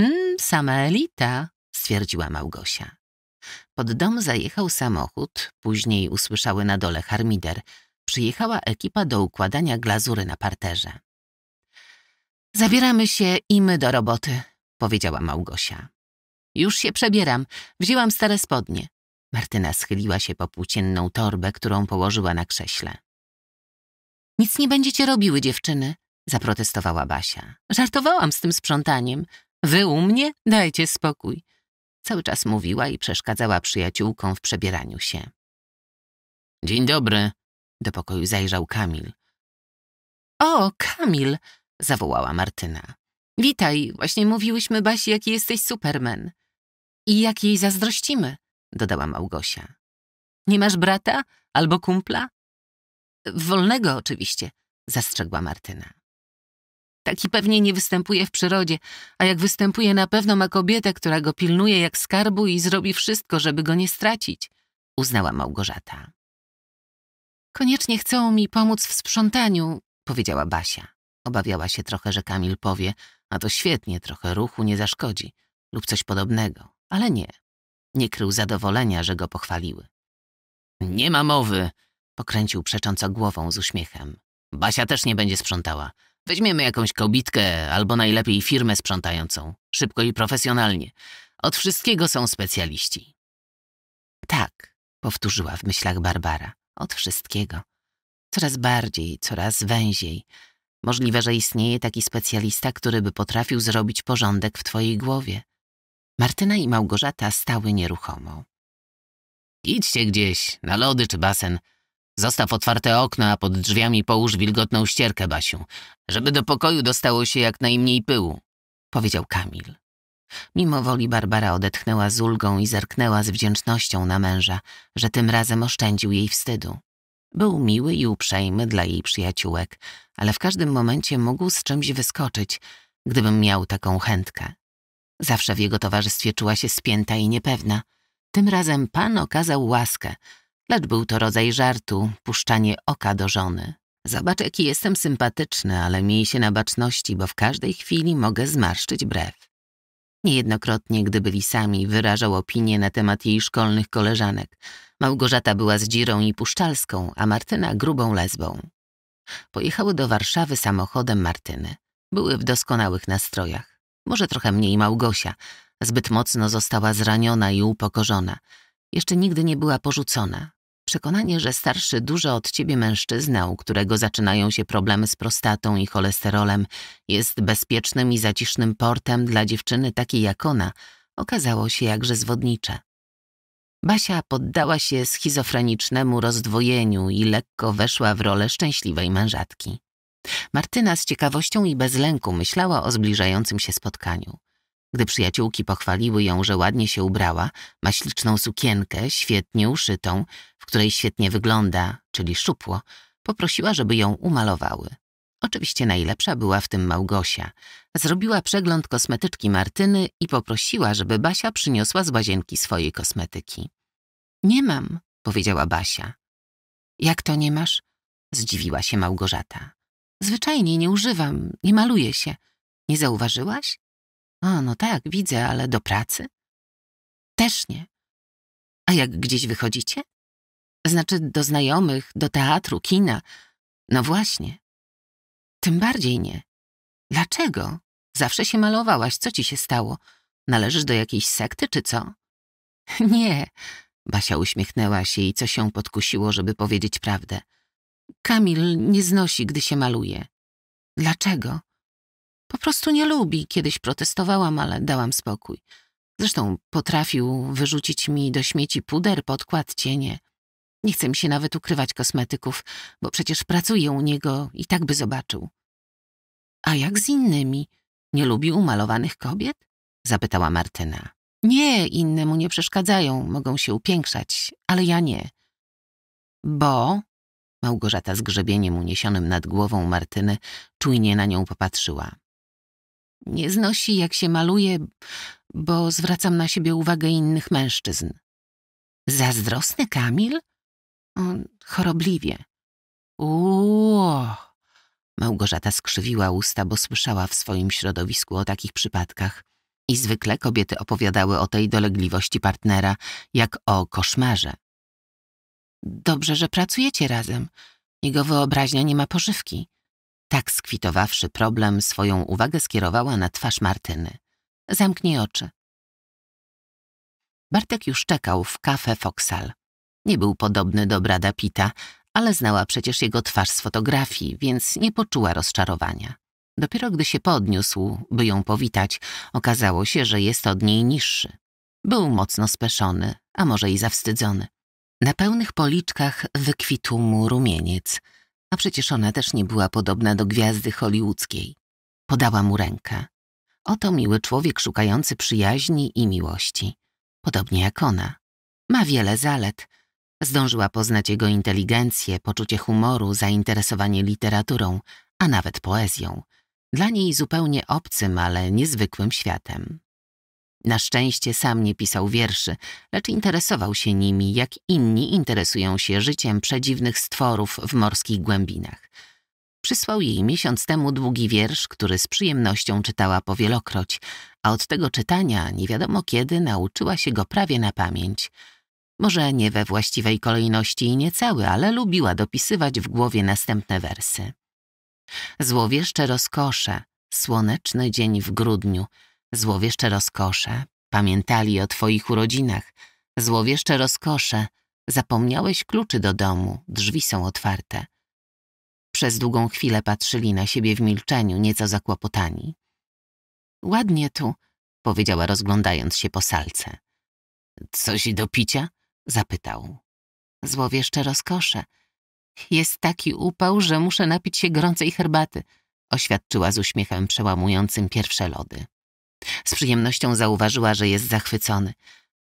Mm, sama elita, stwierdziła Małgosia. Pod dom zajechał samochód, później usłyszały na dole harmider. Przyjechała ekipa do układania glazury na parterze. Zabieramy się i my do roboty, powiedziała Małgosia. Już się przebieram, wzięłam stare spodnie. Martyna schyliła się po płócienną torbę, którą położyła na krześle. Nic nie będziecie robiły, dziewczyny, zaprotestowała Basia. Żartowałam z tym sprzątaniem. Wy u mnie? Dajcie spokój. Cały czas mówiła i przeszkadzała przyjaciółkom w przebieraniu się. Dzień dobry, do pokoju zajrzał Kamil. O, Kamil, zawołała Martyna. Witaj, właśnie mówiłyśmy Basi, jaki jesteś superman. I jak jej zazdrościmy, dodała Małgosia. Nie masz brata albo kumpla? Wolnego oczywiście, zastrzegła Martyna. Taki pewnie nie występuje w przyrodzie, a jak występuje, na pewno ma kobietę, która go pilnuje jak skarbu i zrobi wszystko, żeby go nie stracić, uznała Małgorzata. Koniecznie chcą mi pomóc w sprzątaniu, powiedziała Basia. Obawiała się trochę, że Kamil powie, a to świetnie, trochę ruchu nie zaszkodzi lub coś podobnego, ale nie. Nie krył zadowolenia, że go pochwaliły. Nie ma mowy, Pokręcił przecząco głową z uśmiechem. Basia też nie będzie sprzątała. Weźmiemy jakąś kobitkę albo najlepiej firmę sprzątającą. Szybko i profesjonalnie. Od wszystkiego są specjaliści. Tak, powtórzyła w myślach Barbara. Od wszystkiego. Coraz bardziej, coraz węziej. Możliwe, że istnieje taki specjalista, który by potrafił zrobić porządek w twojej głowie. Martyna i Małgorzata stały nieruchomo. Idźcie gdzieś, na lody czy basen. Zostaw otwarte okna, a pod drzwiami połóż wilgotną ścierkę, Basiu, żeby do pokoju dostało się jak najmniej pyłu, powiedział Kamil. Mimo woli Barbara odetchnęła z ulgą i zerknęła z wdzięcznością na męża, że tym razem oszczędził jej wstydu. Był miły i uprzejmy dla jej przyjaciółek, ale w każdym momencie mógł z czymś wyskoczyć, gdybym miał taką chętkę. Zawsze w jego towarzystwie czuła się spięta i niepewna. Tym razem pan okazał łaskę – Lecz był to rodzaj żartu, puszczanie oka do żony. Zobacz, jaki jestem sympatyczny, ale miej się na baczności, bo w każdej chwili mogę zmarszczyć brew. Niejednokrotnie, gdy byli sami, wyrażał opinie na temat jej szkolnych koleżanek. Małgorzata była zdzirą i puszczalską, a Martyna grubą lesbą. Pojechały do Warszawy samochodem Martyny. Były w doskonałych nastrojach. Może trochę mniej Małgosia. Zbyt mocno została zraniona i upokorzona. Jeszcze nigdy nie była porzucona. Przekonanie, że starszy dużo od ciebie mężczyzna, u którego zaczynają się problemy z prostatą i cholesterolem, jest bezpiecznym i zacisznym portem dla dziewczyny takiej jak ona, okazało się jakże zwodnicze. Basia poddała się schizofrenicznemu rozdwojeniu i lekko weszła w rolę szczęśliwej mężatki. Martyna z ciekawością i bez lęku myślała o zbliżającym się spotkaniu. Gdy przyjaciółki pochwaliły ją, że ładnie się ubrała, ma śliczną sukienkę, świetnie uszytą, w której świetnie wygląda, czyli szupło, poprosiła, żeby ją umalowały. Oczywiście najlepsza była w tym Małgosia. Zrobiła przegląd kosmetyczki Martyny i poprosiła, żeby Basia przyniosła z łazienki swojej kosmetyki. Nie mam, powiedziała Basia. Jak to nie masz? Zdziwiła się Małgorzata. Zwyczajnie nie używam, nie maluję się. Nie zauważyłaś? A, no tak, widzę, ale do pracy? Też nie. A jak gdzieś wychodzicie? Znaczy do znajomych, do teatru, kina. No właśnie. Tym bardziej nie. Dlaczego? Zawsze się malowałaś, co ci się stało? Należysz do jakiejś sekty, czy co? Nie. Basia uśmiechnęła się i co się podkusiło, żeby powiedzieć prawdę. Kamil nie znosi, gdy się maluje. Dlaczego? Po prostu nie lubi. Kiedyś protestowałam, ale dałam spokój. Zresztą potrafił wyrzucić mi do śmieci puder, podkład, cienie. Nie chce mi się nawet ukrywać kosmetyków, bo przecież pracuję u niego i tak by zobaczył. A jak z innymi? Nie lubi umalowanych kobiet? Zapytała Martyna. Nie, inne mu nie przeszkadzają, mogą się upiększać, ale ja nie. Bo... Małgorzata z grzebieniem uniesionym nad głową Martyny czujnie na nią popatrzyła. Nie znosi, jak się maluje, bo zwracam na siebie uwagę innych mężczyzn. Zazdrosny Kamil? Chorobliwie. Uuu. Małgorzata skrzywiła usta, bo słyszała w swoim środowisku o takich przypadkach. I zwykle kobiety opowiadały o tej dolegliwości partnera, jak o koszmarze. Dobrze, że pracujecie razem. Jego wyobraźnia nie ma pożywki. Tak skwitowawszy problem, swoją uwagę skierowała na twarz Martyny. Zamknij oczy. Bartek już czekał w kafe Foxal. Nie był podobny do Brada Pita, ale znała przecież jego twarz z fotografii, więc nie poczuła rozczarowania. Dopiero gdy się podniósł, by ją powitać, okazało się, że jest od niej niższy. Był mocno speszony, a może i zawstydzony. Na pełnych policzkach wykwitł mu rumieniec – a przecież ona też nie była podobna do gwiazdy hollywoodzkiej. Podała mu rękę. Oto miły człowiek szukający przyjaźni i miłości. Podobnie jak ona. Ma wiele zalet. Zdążyła poznać jego inteligencję, poczucie humoru, zainteresowanie literaturą, a nawet poezją. Dla niej zupełnie obcym, ale niezwykłym światem. Na szczęście sam nie pisał wierszy, lecz interesował się nimi, jak inni interesują się życiem przedziwnych stworów w morskich głębinach. Przysłał jej miesiąc temu długi wiersz, który z przyjemnością czytała powielokroć, a od tego czytania nie wiadomo kiedy nauczyła się go prawie na pamięć. Może nie we właściwej kolejności i niecały, ale lubiła dopisywać w głowie następne wersy. Złowieszcze rozkosze, słoneczny dzień w grudniu – Złowieszcze rozkosze, pamiętali o twoich urodzinach. Złowieszcze rozkosze, zapomniałeś kluczy do domu, drzwi są otwarte. Przez długą chwilę patrzyli na siebie w milczeniu, nieco zakłopotani. Ładnie tu, powiedziała rozglądając się po salce. Coś do picia? zapytał. Złowieszcze rozkosze. Jest taki upał, że muszę napić się gorącej herbaty, oświadczyła z uśmiechem przełamującym pierwsze lody. Z przyjemnością zauważyła, że jest zachwycony.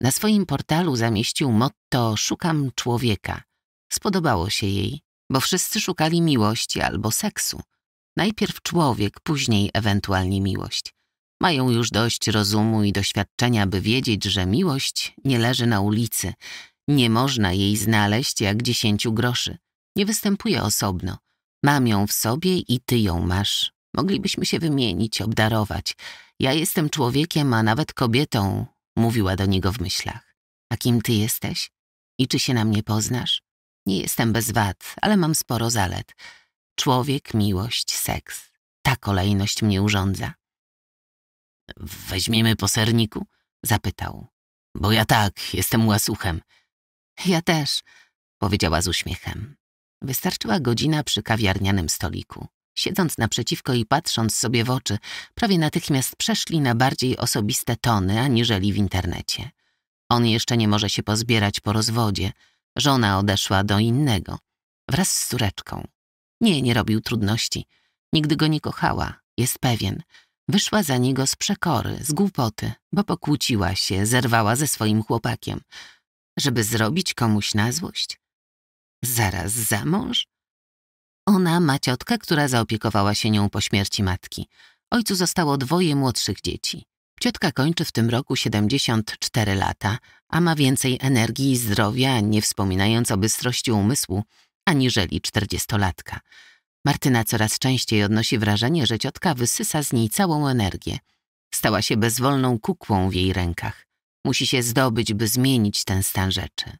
Na swoim portalu zamieścił motto Szukam człowieka. Spodobało się jej, bo wszyscy szukali miłości albo seksu. Najpierw człowiek, później ewentualnie miłość. Mają już dość rozumu i doświadczenia, by wiedzieć, że miłość nie leży na ulicy. Nie można jej znaleźć jak dziesięciu groszy. Nie występuje osobno. Mam ją w sobie i ty ją masz. Moglibyśmy się wymienić, obdarować. Ja jestem człowiekiem, a nawet kobietą, mówiła do niego w myślach. A kim ty jesteś? I czy się na mnie poznasz? Nie jestem bez wad, ale mam sporo zalet. Człowiek, miłość, seks. Ta kolejność mnie urządza. Weźmiemy po serniku? Zapytał. Bo ja tak, jestem łasuchem. Ja też, powiedziała z uśmiechem. Wystarczyła godzina przy kawiarnianym stoliku. Siedząc naprzeciwko i patrząc sobie w oczy, prawie natychmiast przeszli na bardziej osobiste tony aniżeli w internecie. On jeszcze nie może się pozbierać po rozwodzie. Żona odeszła do innego, wraz z córeczką. Nie, nie robił trudności. Nigdy go nie kochała, jest pewien. Wyszła za niego z przekory, z głupoty, bo pokłóciła się, zerwała ze swoim chłopakiem. Żeby zrobić komuś na złość? Zaraz za mąż? Ona ma ciotkę, która zaopiekowała się nią po śmierci matki. Ojcu zostało dwoje młodszych dzieci. Ciotka kończy w tym roku 74 lata, a ma więcej energii i zdrowia, nie wspominając o bystrości umysłu, aniżeli czterdziestolatka. Martyna coraz częściej odnosi wrażenie, że ciotka wysysa z niej całą energię. Stała się bezwolną kukłą w jej rękach. Musi się zdobyć, by zmienić ten stan rzeczy.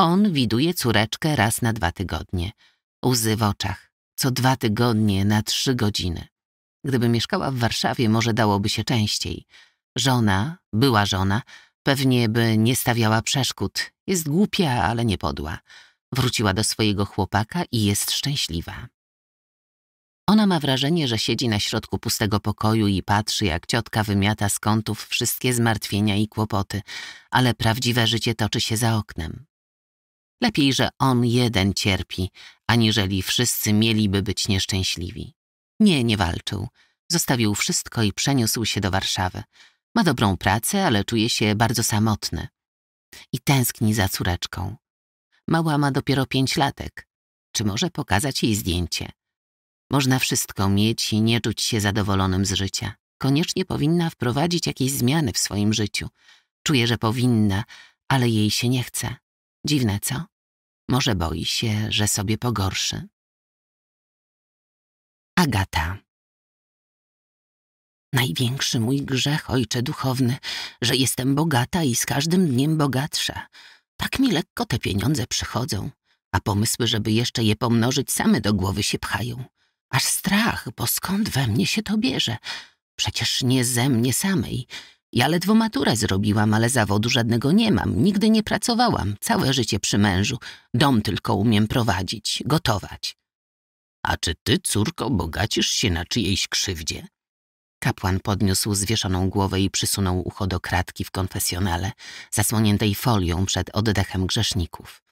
On widuje córeczkę raz na dwa tygodnie – łzy w oczach, co dwa tygodnie na trzy godziny. Gdyby mieszkała w Warszawie, może dałoby się częściej. Żona, była żona, pewnie by nie stawiała przeszkód. Jest głupia, ale nie podła. Wróciła do swojego chłopaka i jest szczęśliwa. Ona ma wrażenie, że siedzi na środku pustego pokoju i patrzy, jak ciotka wymiata z kątów wszystkie zmartwienia i kłopoty, ale prawdziwe życie toczy się za oknem. Lepiej, że on jeden cierpi, aniżeli wszyscy mieliby być nieszczęśliwi. Nie, nie walczył. Zostawił wszystko i przeniósł się do Warszawy. Ma dobrą pracę, ale czuje się bardzo samotny. I tęskni za córeczką. Mała ma dopiero pięć latek. Czy może pokazać jej zdjęcie? Można wszystko mieć i nie czuć się zadowolonym z życia. Koniecznie powinna wprowadzić jakieś zmiany w swoim życiu. Czuje, że powinna, ale jej się nie chce. Dziwne, co? Może boi się, że sobie pogorszy. Agata. Największy mój grzech, ojcze duchowny, że jestem bogata i z każdym dniem bogatsza. Tak mi lekko te pieniądze przychodzą, a pomysły, żeby jeszcze je pomnożyć, same do głowy się pchają. Aż strach, bo skąd we mnie się to bierze? Przecież nie ze mnie samej ja ledwo maturę zrobiłam, ale zawodu żadnego nie mam. Nigdy nie pracowałam. Całe życie przy mężu. Dom tylko umiem prowadzić, gotować. A czy ty, córko, bogacisz się na czyjejś krzywdzie? Kapłan podniósł zwieszoną głowę i przysunął ucho do kratki w konfesjonale, zasłoniętej folią przed oddechem grzeszników.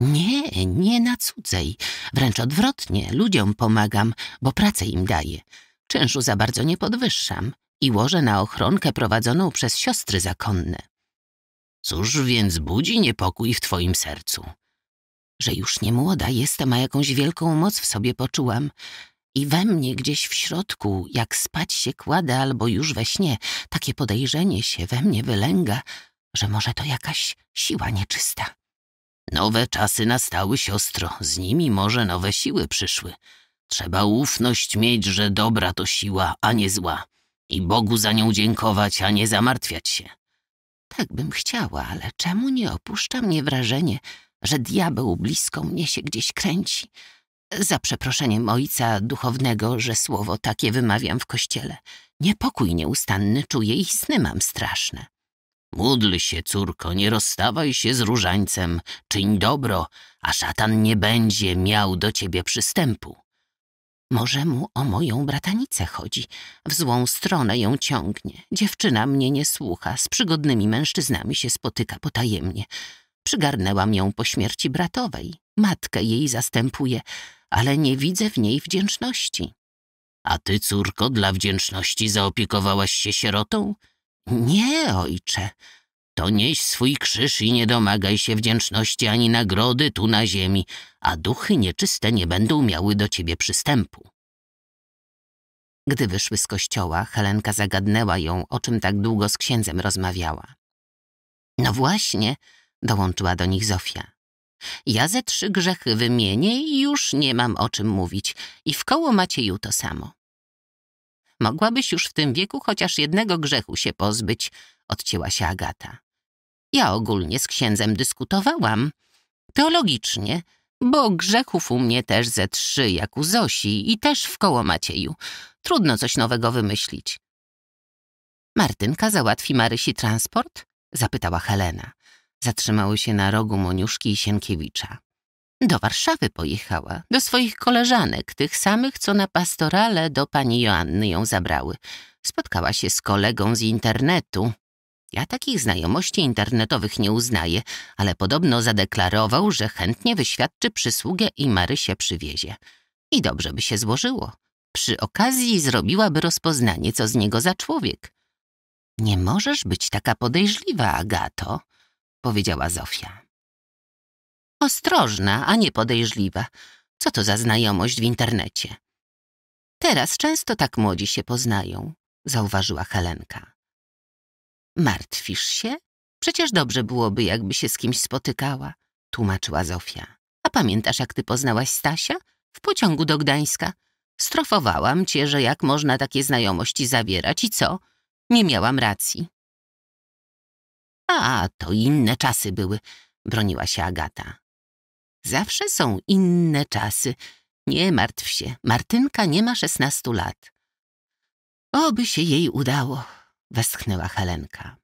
Nie, nie na cudzej. Wręcz odwrotnie, ludziom pomagam, bo pracę im daję. Czynszu za bardzo nie podwyższam i łoże na ochronkę prowadzoną przez siostry zakonne. Cóż więc budzi niepokój w twoim sercu? Że już nie młoda jestem, a jakąś wielką moc w sobie poczułam. I we mnie gdzieś w środku, jak spać się kładę albo już we śnie, takie podejrzenie się we mnie wylęga, że może to jakaś siła nieczysta. Nowe czasy nastały, siostro, z nimi może nowe siły przyszły. Trzeba ufność mieć, że dobra to siła, a nie zła i Bogu za nią dziękować, a nie zamartwiać się. Tak bym chciała, ale czemu nie opuszcza mnie wrażenie, że diabeł blisko mnie się gdzieś kręci? Za przeproszeniem ojca duchownego, że słowo takie wymawiam w kościele. Niepokój nieustanny czuję i sny mam straszne. Módl się, córko, nie rozstawaj się z różańcem, czyń dobro, a szatan nie będzie miał do ciebie przystępu. Może mu o moją bratanicę chodzi. W złą stronę ją ciągnie. Dziewczyna mnie nie słucha. Z przygodnymi mężczyznami się spotyka potajemnie. Przygarnęłam ją po śmierci bratowej. Matkę jej zastępuje, ale nie widzę w niej wdzięczności. A ty, córko, dla wdzięczności zaopiekowałaś się sierotą? Nie, ojcze to nieś swój krzyż i nie domagaj się wdzięczności ani nagrody tu na ziemi, a duchy nieczyste nie będą miały do ciebie przystępu. Gdy wyszły z kościoła, Helenka zagadnęła ją, o czym tak długo z księdzem rozmawiała. No właśnie, dołączyła do nich Zofia. Ja ze trzy grzechy wymienię i już nie mam o czym mówić. I w koło Macieju to samo. Mogłabyś już w tym wieku chociaż jednego grzechu się pozbyć, odcięła się Agata. Ja ogólnie z księdzem dyskutowałam. Teologicznie, bo grzechów u mnie też ze trzy, jak u Zosi i też w koło Macieju. Trudno coś nowego wymyślić. Martynka załatwi Marysi transport? Zapytała Helena. Zatrzymały się na rogu Moniuszki i Sienkiewicza. Do Warszawy pojechała, do swoich koleżanek, tych samych, co na pastorale do pani Joanny ją zabrały. Spotkała się z kolegą z internetu, ja takich znajomości internetowych nie uznaję, ale podobno zadeklarował, że chętnie wyświadczy przysługę i Marysię przywiezie. I dobrze by się złożyło. Przy okazji zrobiłaby rozpoznanie, co z niego za człowiek. Nie możesz być taka podejrzliwa, Agato, powiedziała Zofia. Ostrożna, a nie podejrzliwa. Co to za znajomość w internecie? Teraz często tak młodzi się poznają, zauważyła Helenka. Martwisz się? Przecież dobrze byłoby, jakby się z kimś spotykała, tłumaczyła Zofia. A pamiętasz, jak ty poznałaś Stasia? W pociągu do Gdańska. Strofowałam cię, że jak można takie znajomości zawierać i co? Nie miałam racji. A, to inne czasy były, broniła się Agata. Zawsze są inne czasy. Nie martw się, Martynka nie ma szesnastu lat. Oby się jej udało westchnęła Helenka.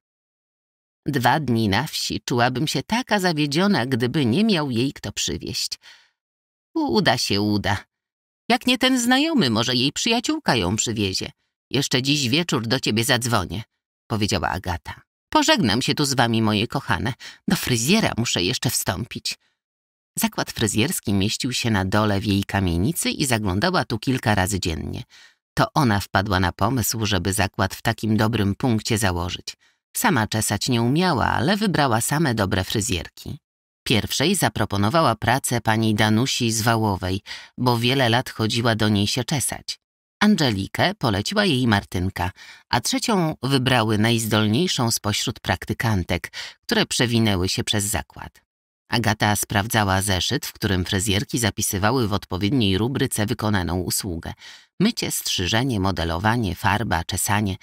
Dwa dni na wsi czułabym się taka zawiedziona, gdyby nie miał jej kto przywieść. Uda się, uda. Jak nie ten znajomy, może jej przyjaciółka ją przywiezie. Jeszcze dziś wieczór do ciebie zadzwonię, powiedziała Agata. Pożegnam się tu z wami, moje kochane. Do fryzjera muszę jeszcze wstąpić. Zakład fryzjerski mieścił się na dole w jej kamienicy i zaglądała tu kilka razy dziennie. To ona wpadła na pomysł, żeby zakład w takim dobrym punkcie założyć. Sama czesać nie umiała, ale wybrała same dobre fryzjerki. Pierwszej zaproponowała pracę pani Danusi z Wałowej, bo wiele lat chodziła do niej się czesać. Angelikę poleciła jej Martynka, a trzecią wybrały najzdolniejszą spośród praktykantek, które przewinęły się przez zakład. Agata sprawdzała zeszyt, w którym fryzjerki zapisywały w odpowiedniej rubryce wykonaną usługę. Mycie, strzyżenie, modelowanie, farba, czesanie,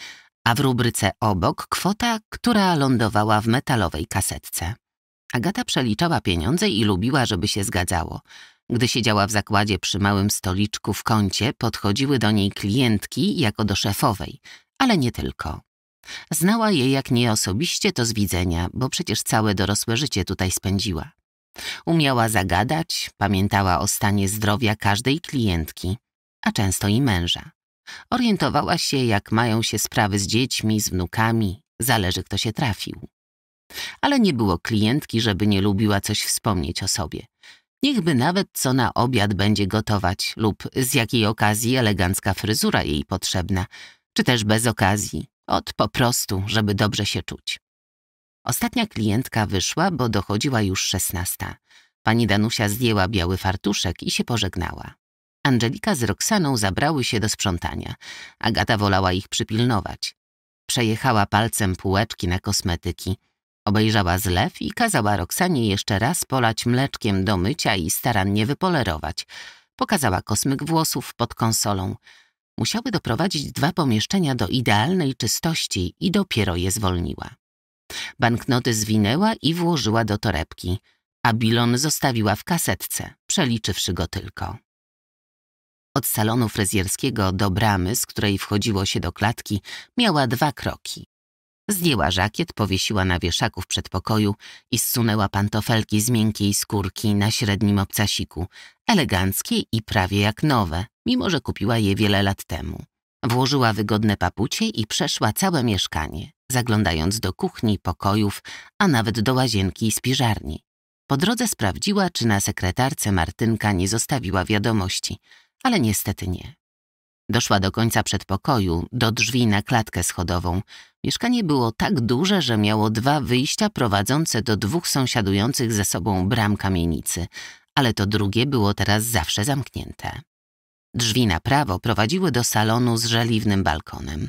a w rubryce obok kwota, która lądowała w metalowej kasetce. Agata przeliczała pieniądze i lubiła, żeby się zgadzało. Gdy siedziała w zakładzie przy małym stoliczku w kącie, podchodziły do niej klientki jako do szefowej, ale nie tylko. Znała je jak nie osobiście, to z widzenia, bo przecież całe dorosłe życie tutaj spędziła. Umiała zagadać, pamiętała o stanie zdrowia każdej klientki, a często i męża. Orientowała się, jak mają się sprawy z dziećmi, z wnukami, zależy kto się trafił. Ale nie było klientki, żeby nie lubiła coś wspomnieć o sobie. Niechby nawet co na obiad będzie gotować lub z jakiej okazji elegancka fryzura jej potrzebna, czy też bez okazji, od po prostu, żeby dobrze się czuć. Ostatnia klientka wyszła, bo dochodziła już szesnasta. Pani Danusia zdjęła biały fartuszek i się pożegnała. Angelika z Roxaną zabrały się do sprzątania. Agata wolała ich przypilnować. Przejechała palcem półeczki na kosmetyki. Obejrzała zlew i kazała Roxanie jeszcze raz polać mleczkiem do mycia i starannie wypolerować. Pokazała kosmyk włosów pod konsolą musiały doprowadzić dwa pomieszczenia do idealnej czystości i dopiero je zwolniła. Banknoty zwinęła i włożyła do torebki, a bilon zostawiła w kasetce, przeliczywszy go tylko. Od salonu fryzjerskiego do bramy, z której wchodziło się do klatki, miała dwa kroki. Zdjęła żakiet, powiesiła na wieszaku w przedpokoju i zsunęła pantofelki z miękkiej skórki na średnim obcasiku, eleganckie i prawie jak nowe, mimo że kupiła je wiele lat temu. Włożyła wygodne papucie i przeszła całe mieszkanie, zaglądając do kuchni, pokojów, a nawet do łazienki i spiżarni. Po drodze sprawdziła, czy na sekretarce Martynka nie zostawiła wiadomości, ale niestety nie. Doszła do końca przedpokoju, do drzwi na klatkę schodową, Mieszkanie było tak duże, że miało dwa wyjścia prowadzące do dwóch sąsiadujących ze sobą bram kamienicy, ale to drugie było teraz zawsze zamknięte. Drzwi na prawo prowadziły do salonu z żeliwnym balkonem.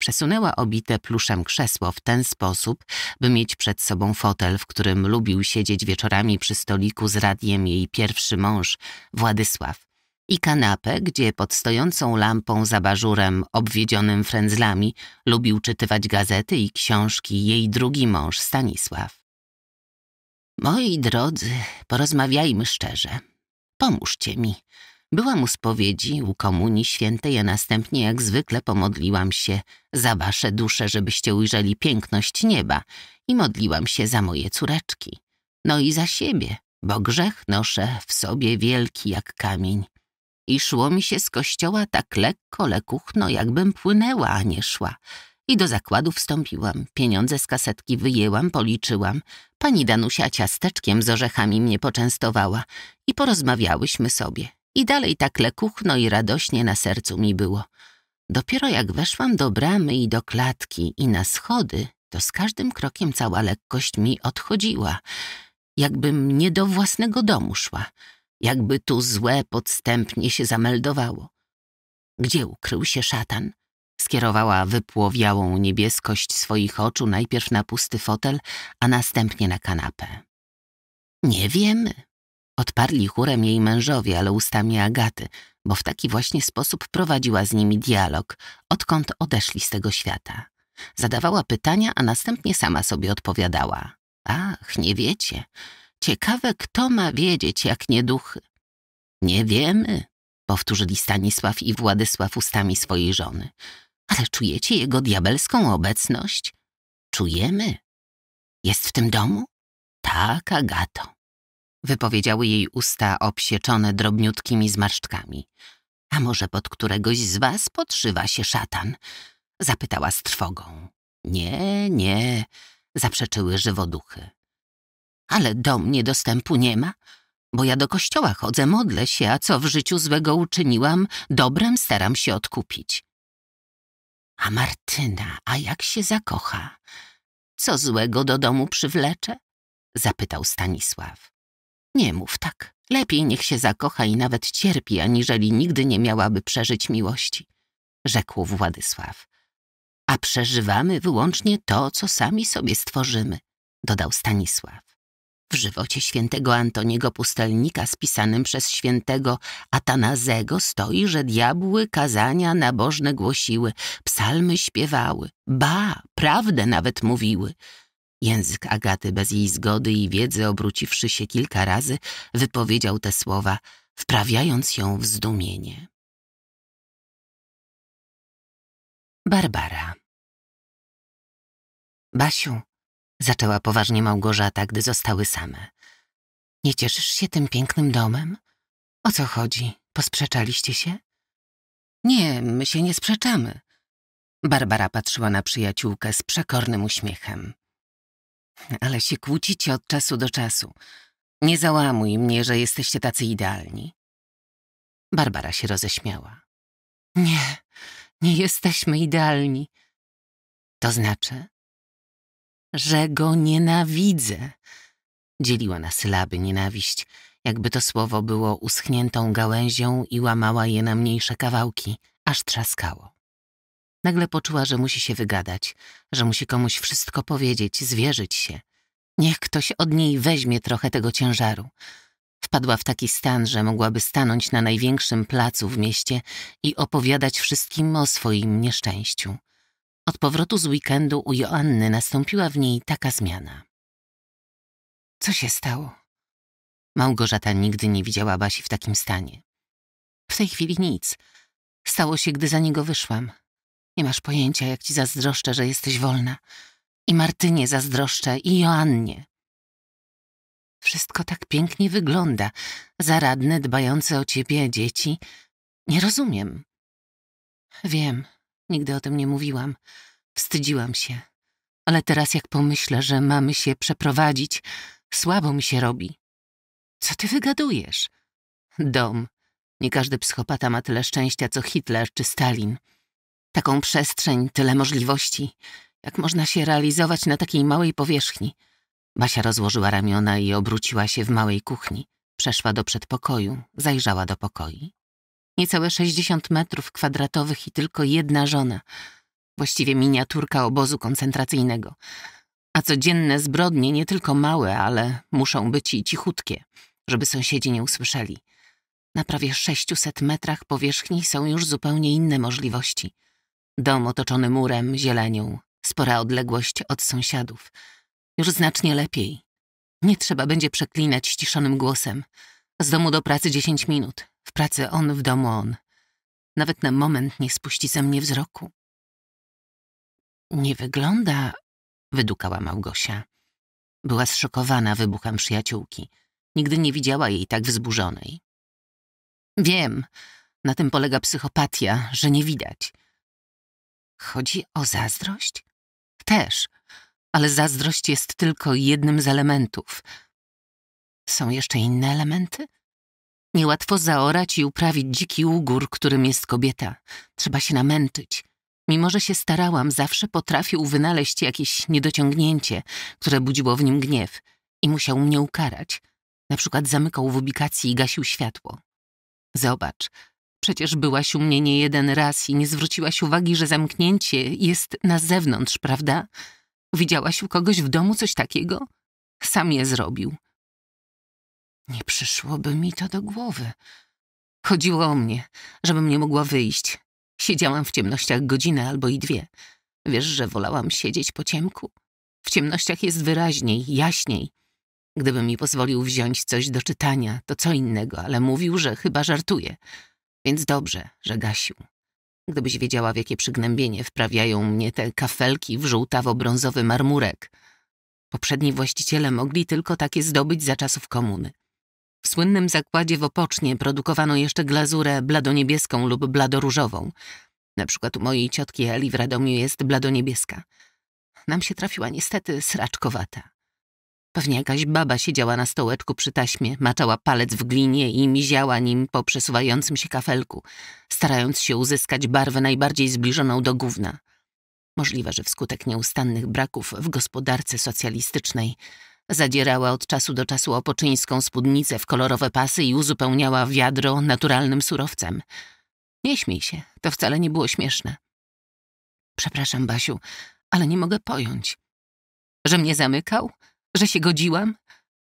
Przesunęła obite pluszem krzesło w ten sposób, by mieć przed sobą fotel, w którym lubił siedzieć wieczorami przy stoliku z radiem jej pierwszy mąż, Władysław, i kanapę, gdzie pod stojącą lampą za bażurem obwiedzionym frędzlami lubił czytywać gazety i książki jej drugi mąż Stanisław. Moi drodzy, porozmawiajmy szczerze. Pomóżcie mi. Byłam u spowiedzi, u komunii świętej, a następnie jak zwykle pomodliłam się za wasze dusze, żebyście ujrzeli piękność nieba i modliłam się za moje córeczki. No i za siebie, bo grzech noszę w sobie wielki jak kamień i szło mi się z kościoła tak lekko, lekuchno, jakbym płynęła, a nie szła. I do zakładu wstąpiłam. Pieniądze z kasetki wyjęłam, policzyłam. Pani Danusia ciasteczkiem z orzechami mnie poczęstowała i porozmawiałyśmy sobie. I dalej tak lekuchno i radośnie na sercu mi było. Dopiero jak weszłam do bramy i do klatki i na schody, to z każdym krokiem cała lekkość mi odchodziła, jakbym nie do własnego domu szła jakby tu złe podstępnie się zameldowało. Gdzie ukrył się szatan? Skierowała wypłowiałą niebieskość swoich oczu najpierw na pusty fotel, a następnie na kanapę. Nie wiemy. Odparli chórem jej mężowie, ale ustami Agaty, bo w taki właśnie sposób prowadziła z nimi dialog, odkąd odeszli z tego świata. Zadawała pytania, a następnie sama sobie odpowiadała. Ach, nie wiecie. Ciekawe, kto ma wiedzieć, jak nie duchy. Nie wiemy, powtórzyli Stanisław i Władysław ustami swojej żony. Ale czujecie jego diabelską obecność? Czujemy. Jest w tym domu? Tak, Agato. Wypowiedziały jej usta obsieczone drobniutkimi zmarszczkami. A może pod któregoś z was podszywa się szatan? Zapytała z trwogą. Nie, nie, zaprzeczyły żywoduchy ale do mnie dostępu nie ma, bo ja do kościoła chodzę, modlę się, a co w życiu złego uczyniłam, dobrem staram się odkupić. A Martyna, a jak się zakocha? Co złego do domu przywlecze? Zapytał Stanisław. Nie mów tak. Lepiej niech się zakocha i nawet cierpi, aniżeli nigdy nie miałaby przeżyć miłości, rzekł Władysław. A przeżywamy wyłącznie to, co sami sobie stworzymy, dodał Stanisław. W żywocie świętego Antoniego Pustelnika spisanym przez świętego Atanazego stoi, że diabły kazania nabożne głosiły, psalmy śpiewały, ba, prawdę nawet mówiły. Język Agaty bez jej zgody i wiedzy obróciwszy się kilka razy wypowiedział te słowa, wprawiając ją w zdumienie. Barbara Basiu, zaczęła poważnie Małgorzata, gdy zostały same. Nie cieszysz się tym pięknym domem? O co chodzi? Posprzeczaliście się? Nie, my się nie sprzeczamy. Barbara patrzyła na przyjaciółkę z przekornym uśmiechem. Ale się kłócicie od czasu do czasu. Nie załamuj mnie, że jesteście tacy idealni. Barbara się roześmiała. Nie, nie jesteśmy idealni. To znaczy? że go nienawidzę. Dzieliła na sylaby nienawiść, jakby to słowo było uschniętą gałęzią i łamała je na mniejsze kawałki, aż trzaskało. Nagle poczuła, że musi się wygadać, że musi komuś wszystko powiedzieć, zwierzyć się. Niech ktoś od niej weźmie trochę tego ciężaru. Wpadła w taki stan, że mogłaby stanąć na największym placu w mieście i opowiadać wszystkim o swoim nieszczęściu. Od powrotu z weekendu u Joanny nastąpiła w niej taka zmiana. Co się stało? Małgorzata nigdy nie widziała Basi w takim stanie. W tej chwili nic. Stało się, gdy za niego wyszłam. Nie masz pojęcia, jak ci zazdroszczę, że jesteś wolna. I Martynie zazdroszczę, i Joannie. Wszystko tak pięknie wygląda. Zaradne, dbające o ciebie, dzieci. Nie rozumiem. Wiem, Nigdy o tym nie mówiłam. Wstydziłam się. Ale teraz jak pomyślę, że mamy się przeprowadzić, słabo mi się robi. Co ty wygadujesz? Dom. Nie każdy psychopata ma tyle szczęścia, co Hitler czy Stalin. Taką przestrzeń, tyle możliwości. Jak można się realizować na takiej małej powierzchni? Basia rozłożyła ramiona i obróciła się w małej kuchni. Przeszła do przedpokoju, zajrzała do pokoi, niecałe 60 metrów kwadratowych i tylko jedna żona, właściwie miniaturka obozu koncentracyjnego. A codzienne zbrodnie nie tylko małe, ale muszą być i cichutkie, żeby sąsiedzi nie usłyszeli. Na prawie 600 metrach powierzchni są już zupełnie inne możliwości. Dom otoczony murem, zielenią, spora odległość od sąsiadów. Już znacznie lepiej. Nie trzeba będzie przeklinać ściszonym głosem. Z domu do pracy 10 minut, w pracy on, w domu on. Nawet na moment nie spuści ze mnie wzroku. Nie wygląda, wydukała Małgosia. Była zszokowana wybuchem przyjaciółki. Nigdy nie widziała jej tak wzburzonej. Wiem, na tym polega psychopatia, że nie widać. Chodzi o zazdrość? Też, ale zazdrość jest tylko jednym z elementów. Są jeszcze inne elementy? Niełatwo zaorać i uprawić dziki ugór, którym jest kobieta. Trzeba się namęczyć. Mimo, że się starałam, zawsze potrafił wynaleźć jakieś niedociągnięcie, które budziło w nim gniew i musiał mnie ukarać. Na przykład zamykał w ubikacji i gasił światło. Zobacz, przecież byłaś u mnie nie jeden raz i nie zwróciłaś uwagi, że zamknięcie jest na zewnątrz, prawda? Widziałaś u kogoś w domu coś takiego? Sam je zrobił. Nie przyszłoby mi to do głowy. Chodziło o mnie, żebym nie mogła wyjść. Siedziałam w ciemnościach godzinę albo i dwie. Wiesz, że wolałam siedzieć po ciemku? W ciemnościach jest wyraźniej, jaśniej. Gdyby mi pozwolił wziąć coś do czytania, to co innego, ale mówił, że chyba żartuje. Więc dobrze, że gasił. Gdybyś wiedziała, w jakie przygnębienie wprawiają mnie te kafelki w żółtawo-brązowy marmurek. Poprzedni właściciele mogli tylko takie zdobyć za czasów komuny. W słynnym zakładzie w Opocznie produkowano jeszcze glazurę bladoniebieską lub bladoróżową. Na przykład u mojej ciotki Eli w Radomiu jest bladoniebieska. Nam się trafiła niestety sraczkowata. Pewnie jakaś baba siedziała na stołeczku przy taśmie, maczała palec w glinie i miziała nim po przesuwającym się kafelku, starając się uzyskać barwę najbardziej zbliżoną do gówna. Możliwe, że wskutek nieustannych braków w gospodarce socjalistycznej Zadzierała od czasu do czasu opoczyńską spódnicę w kolorowe pasy i uzupełniała wiadro naturalnym surowcem. Nie śmiej się, to wcale nie było śmieszne. Przepraszam, Basiu, ale nie mogę pojąć. Że mnie zamykał? Że się godziłam?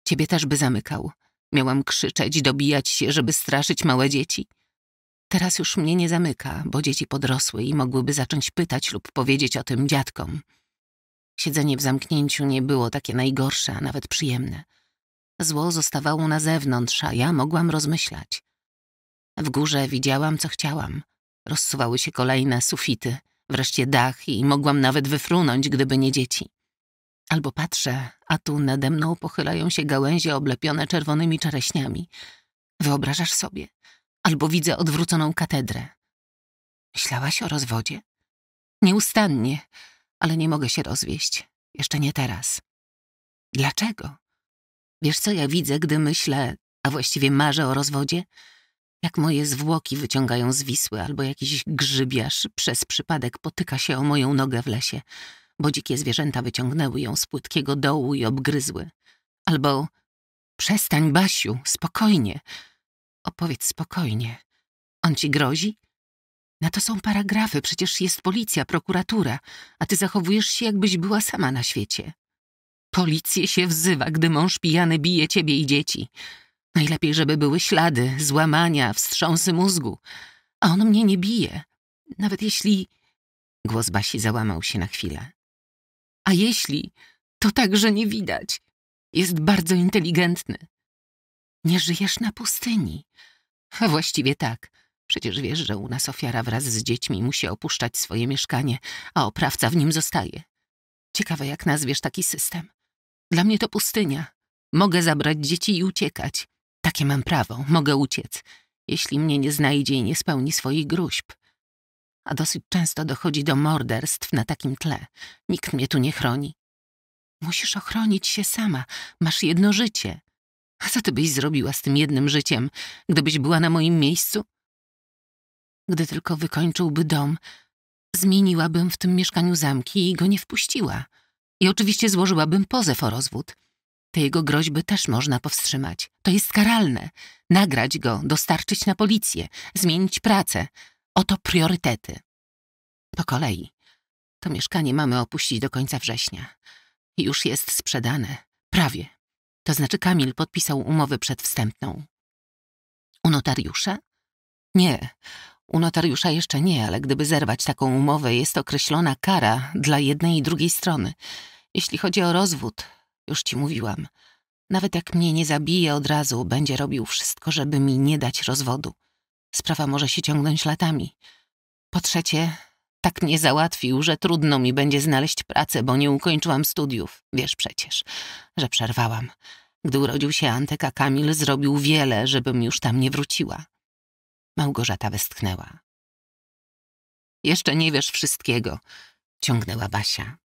Ciebie też by zamykał. Miałam krzyczeć, dobijać się, żeby straszyć małe dzieci. Teraz już mnie nie zamyka, bo dzieci podrosły i mogłyby zacząć pytać lub powiedzieć o tym dziadkom. Siedzenie w zamknięciu nie było takie najgorsze, a nawet przyjemne. Zło zostawało na zewnątrz, a ja mogłam rozmyślać. W górze widziałam, co chciałam. Rozsuwały się kolejne sufity, wreszcie dach i mogłam nawet wyfrunąć, gdyby nie dzieci. Albo patrzę, a tu nade mną pochylają się gałęzie oblepione czerwonymi czereśniami. Wyobrażasz sobie? Albo widzę odwróconą katedrę. Myślałaś o rozwodzie? Nieustannie ale nie mogę się rozwieść. Jeszcze nie teraz. Dlaczego? Wiesz, co ja widzę, gdy myślę, a właściwie marzę o rozwodzie? Jak moje zwłoki wyciągają z Wisły, albo jakiś grzybiarz przez przypadek potyka się o moją nogę w lesie, bo dzikie zwierzęta wyciągnęły ją z płytkiego dołu i obgryzły. Albo przestań, Basiu, spokojnie. Opowiedz spokojnie. On ci grozi? Na to są paragrafy, przecież jest policja, prokuratura, a ty zachowujesz się, jakbyś była sama na świecie. Policję się wzywa, gdy mąż pijany bije ciebie i dzieci. Najlepiej, żeby były ślady, złamania, wstrząsy mózgu. A on mnie nie bije. Nawet jeśli... Głos Basi załamał się na chwilę. A jeśli, to także nie widać. Jest bardzo inteligentny. Nie żyjesz na pustyni. właściwie tak. Przecież wiesz, że u nas ofiara wraz z dziećmi musi opuszczać swoje mieszkanie, a oprawca w nim zostaje. Ciekawe, jak nazwiesz taki system. Dla mnie to pustynia. Mogę zabrać dzieci i uciekać. Takie mam prawo, mogę uciec, jeśli mnie nie znajdzie i nie spełni swoich gruźb. A dosyć często dochodzi do morderstw na takim tle. Nikt mnie tu nie chroni. Musisz ochronić się sama. Masz jedno życie. A co ty byś zrobiła z tym jednym życiem, gdybyś była na moim miejscu? Gdy tylko wykończyłby dom, zmieniłabym w tym mieszkaniu zamki i go nie wpuściła. I oczywiście złożyłabym pozew o rozwód. Te jego groźby też można powstrzymać. To jest karalne. Nagrać go, dostarczyć na policję, zmienić pracę. Oto priorytety. Po kolei. To mieszkanie mamy opuścić do końca września. Już jest sprzedane. Prawie. To znaczy Kamil podpisał umowę przedwstępną. U notariusza? Nie. U notariusza jeszcze nie, ale gdyby zerwać taką umowę, jest określona kara dla jednej i drugiej strony. Jeśli chodzi o rozwód, już ci mówiłam, nawet jak mnie nie zabije od razu, będzie robił wszystko, żeby mi nie dać rozwodu. Sprawa może się ciągnąć latami. Po trzecie, tak mnie załatwił, że trudno mi będzie znaleźć pracę, bo nie ukończyłam studiów. Wiesz przecież, że przerwałam. Gdy urodził się Antek, a Kamil zrobił wiele, żebym już tam nie wróciła. Małgorzata westchnęła. Jeszcze nie wiesz wszystkiego, ciągnęła Basia.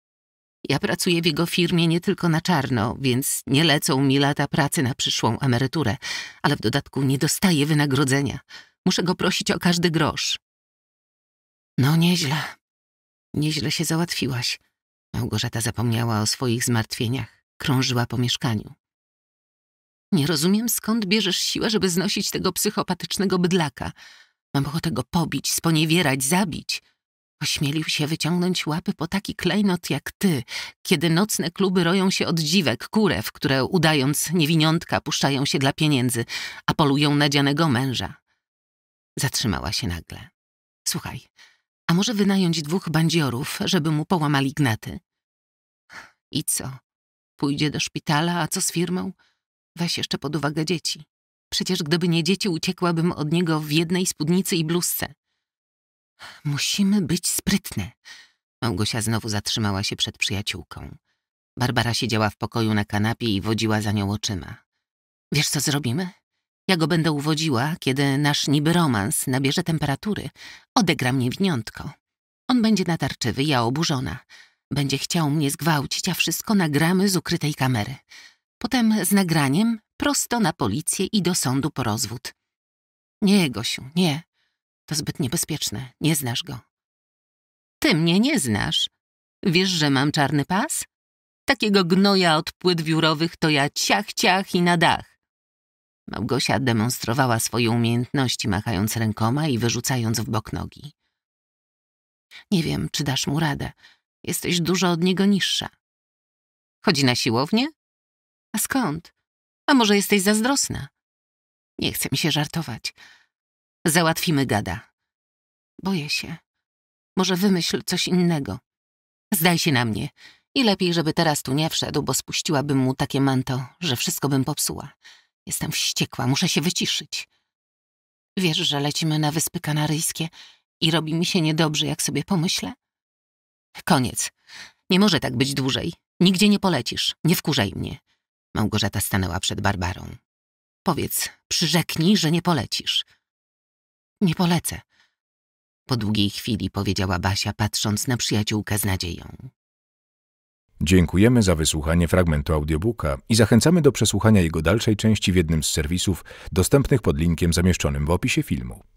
Ja pracuję w jego firmie nie tylko na czarno, więc nie lecą mi lata pracy na przyszłą emeryturę, ale w dodatku nie dostaję wynagrodzenia. Muszę go prosić o każdy grosz. No nieźle. Nieźle się załatwiłaś. Małgorzata zapomniała o swoich zmartwieniach. Krążyła po mieszkaniu. Nie rozumiem, skąd bierzesz siłę, żeby znosić tego psychopatycznego bydlaka. Mam ochotę go pobić, sponiewierać, zabić. Ośmielił się wyciągnąć łapy po taki klejnot jak ty, kiedy nocne kluby roją się od dziwek, kurew, które udając niewiniątka puszczają się dla pieniędzy, a polują nadzianego męża. Zatrzymała się nagle. Słuchaj, a może wynająć dwóch bandziorów, żeby mu połamali gnaty? I co? Pójdzie do szpitala, a co z firmą? Weź jeszcze pod uwagę dzieci. Przecież gdyby nie dzieci, uciekłabym od niego w jednej spódnicy i bluzce. Musimy być sprytne. Małgosia znowu zatrzymała się przed przyjaciółką. Barbara siedziała w pokoju na kanapie i wodziła za nią oczyma. Wiesz, co zrobimy? Ja go będę uwodziła, kiedy nasz niby romans nabierze temperatury. Odegra mnie winiątko. On będzie natarczywy, ja oburzona. Będzie chciał mnie zgwałcić, a wszystko nagramy z ukrytej kamery. Potem z nagraniem prosto na policję i do sądu po rozwód. Nie, Gosiu, nie. To zbyt niebezpieczne. Nie znasz go. Ty mnie nie znasz. Wiesz, że mam czarny pas? Takiego gnoja od płyt wiórowych to ja ciach, ciach i na dach. Małgosia demonstrowała swoje umiejętności, machając rękoma i wyrzucając w bok nogi. Nie wiem, czy dasz mu radę. Jesteś dużo od niego niższa. Chodzi na siłownię? A skąd? A może jesteś zazdrosna? Nie chce mi się żartować. Załatwimy gada. Boję się. Może wymyśl coś innego. Zdaj się na mnie. I lepiej, żeby teraz tu nie wszedł, bo spuściłabym mu takie manto, że wszystko bym popsuła. Jestem wściekła, muszę się wyciszyć. Wiesz, że lecimy na Wyspy Kanaryjskie i robi mi się niedobrze, jak sobie pomyślę? Koniec. Nie może tak być dłużej. Nigdzie nie polecisz. Nie wkurzaj mnie. Małgorzata stanęła przed Barbarą. Powiedz, przyrzeknij, że nie polecisz. Nie polecę. Po długiej chwili powiedziała Basia, patrząc na przyjaciółkę z nadzieją. Dziękujemy za wysłuchanie fragmentu audiobooka i zachęcamy do przesłuchania jego dalszej części w jednym z serwisów dostępnych pod linkiem zamieszczonym w opisie filmu.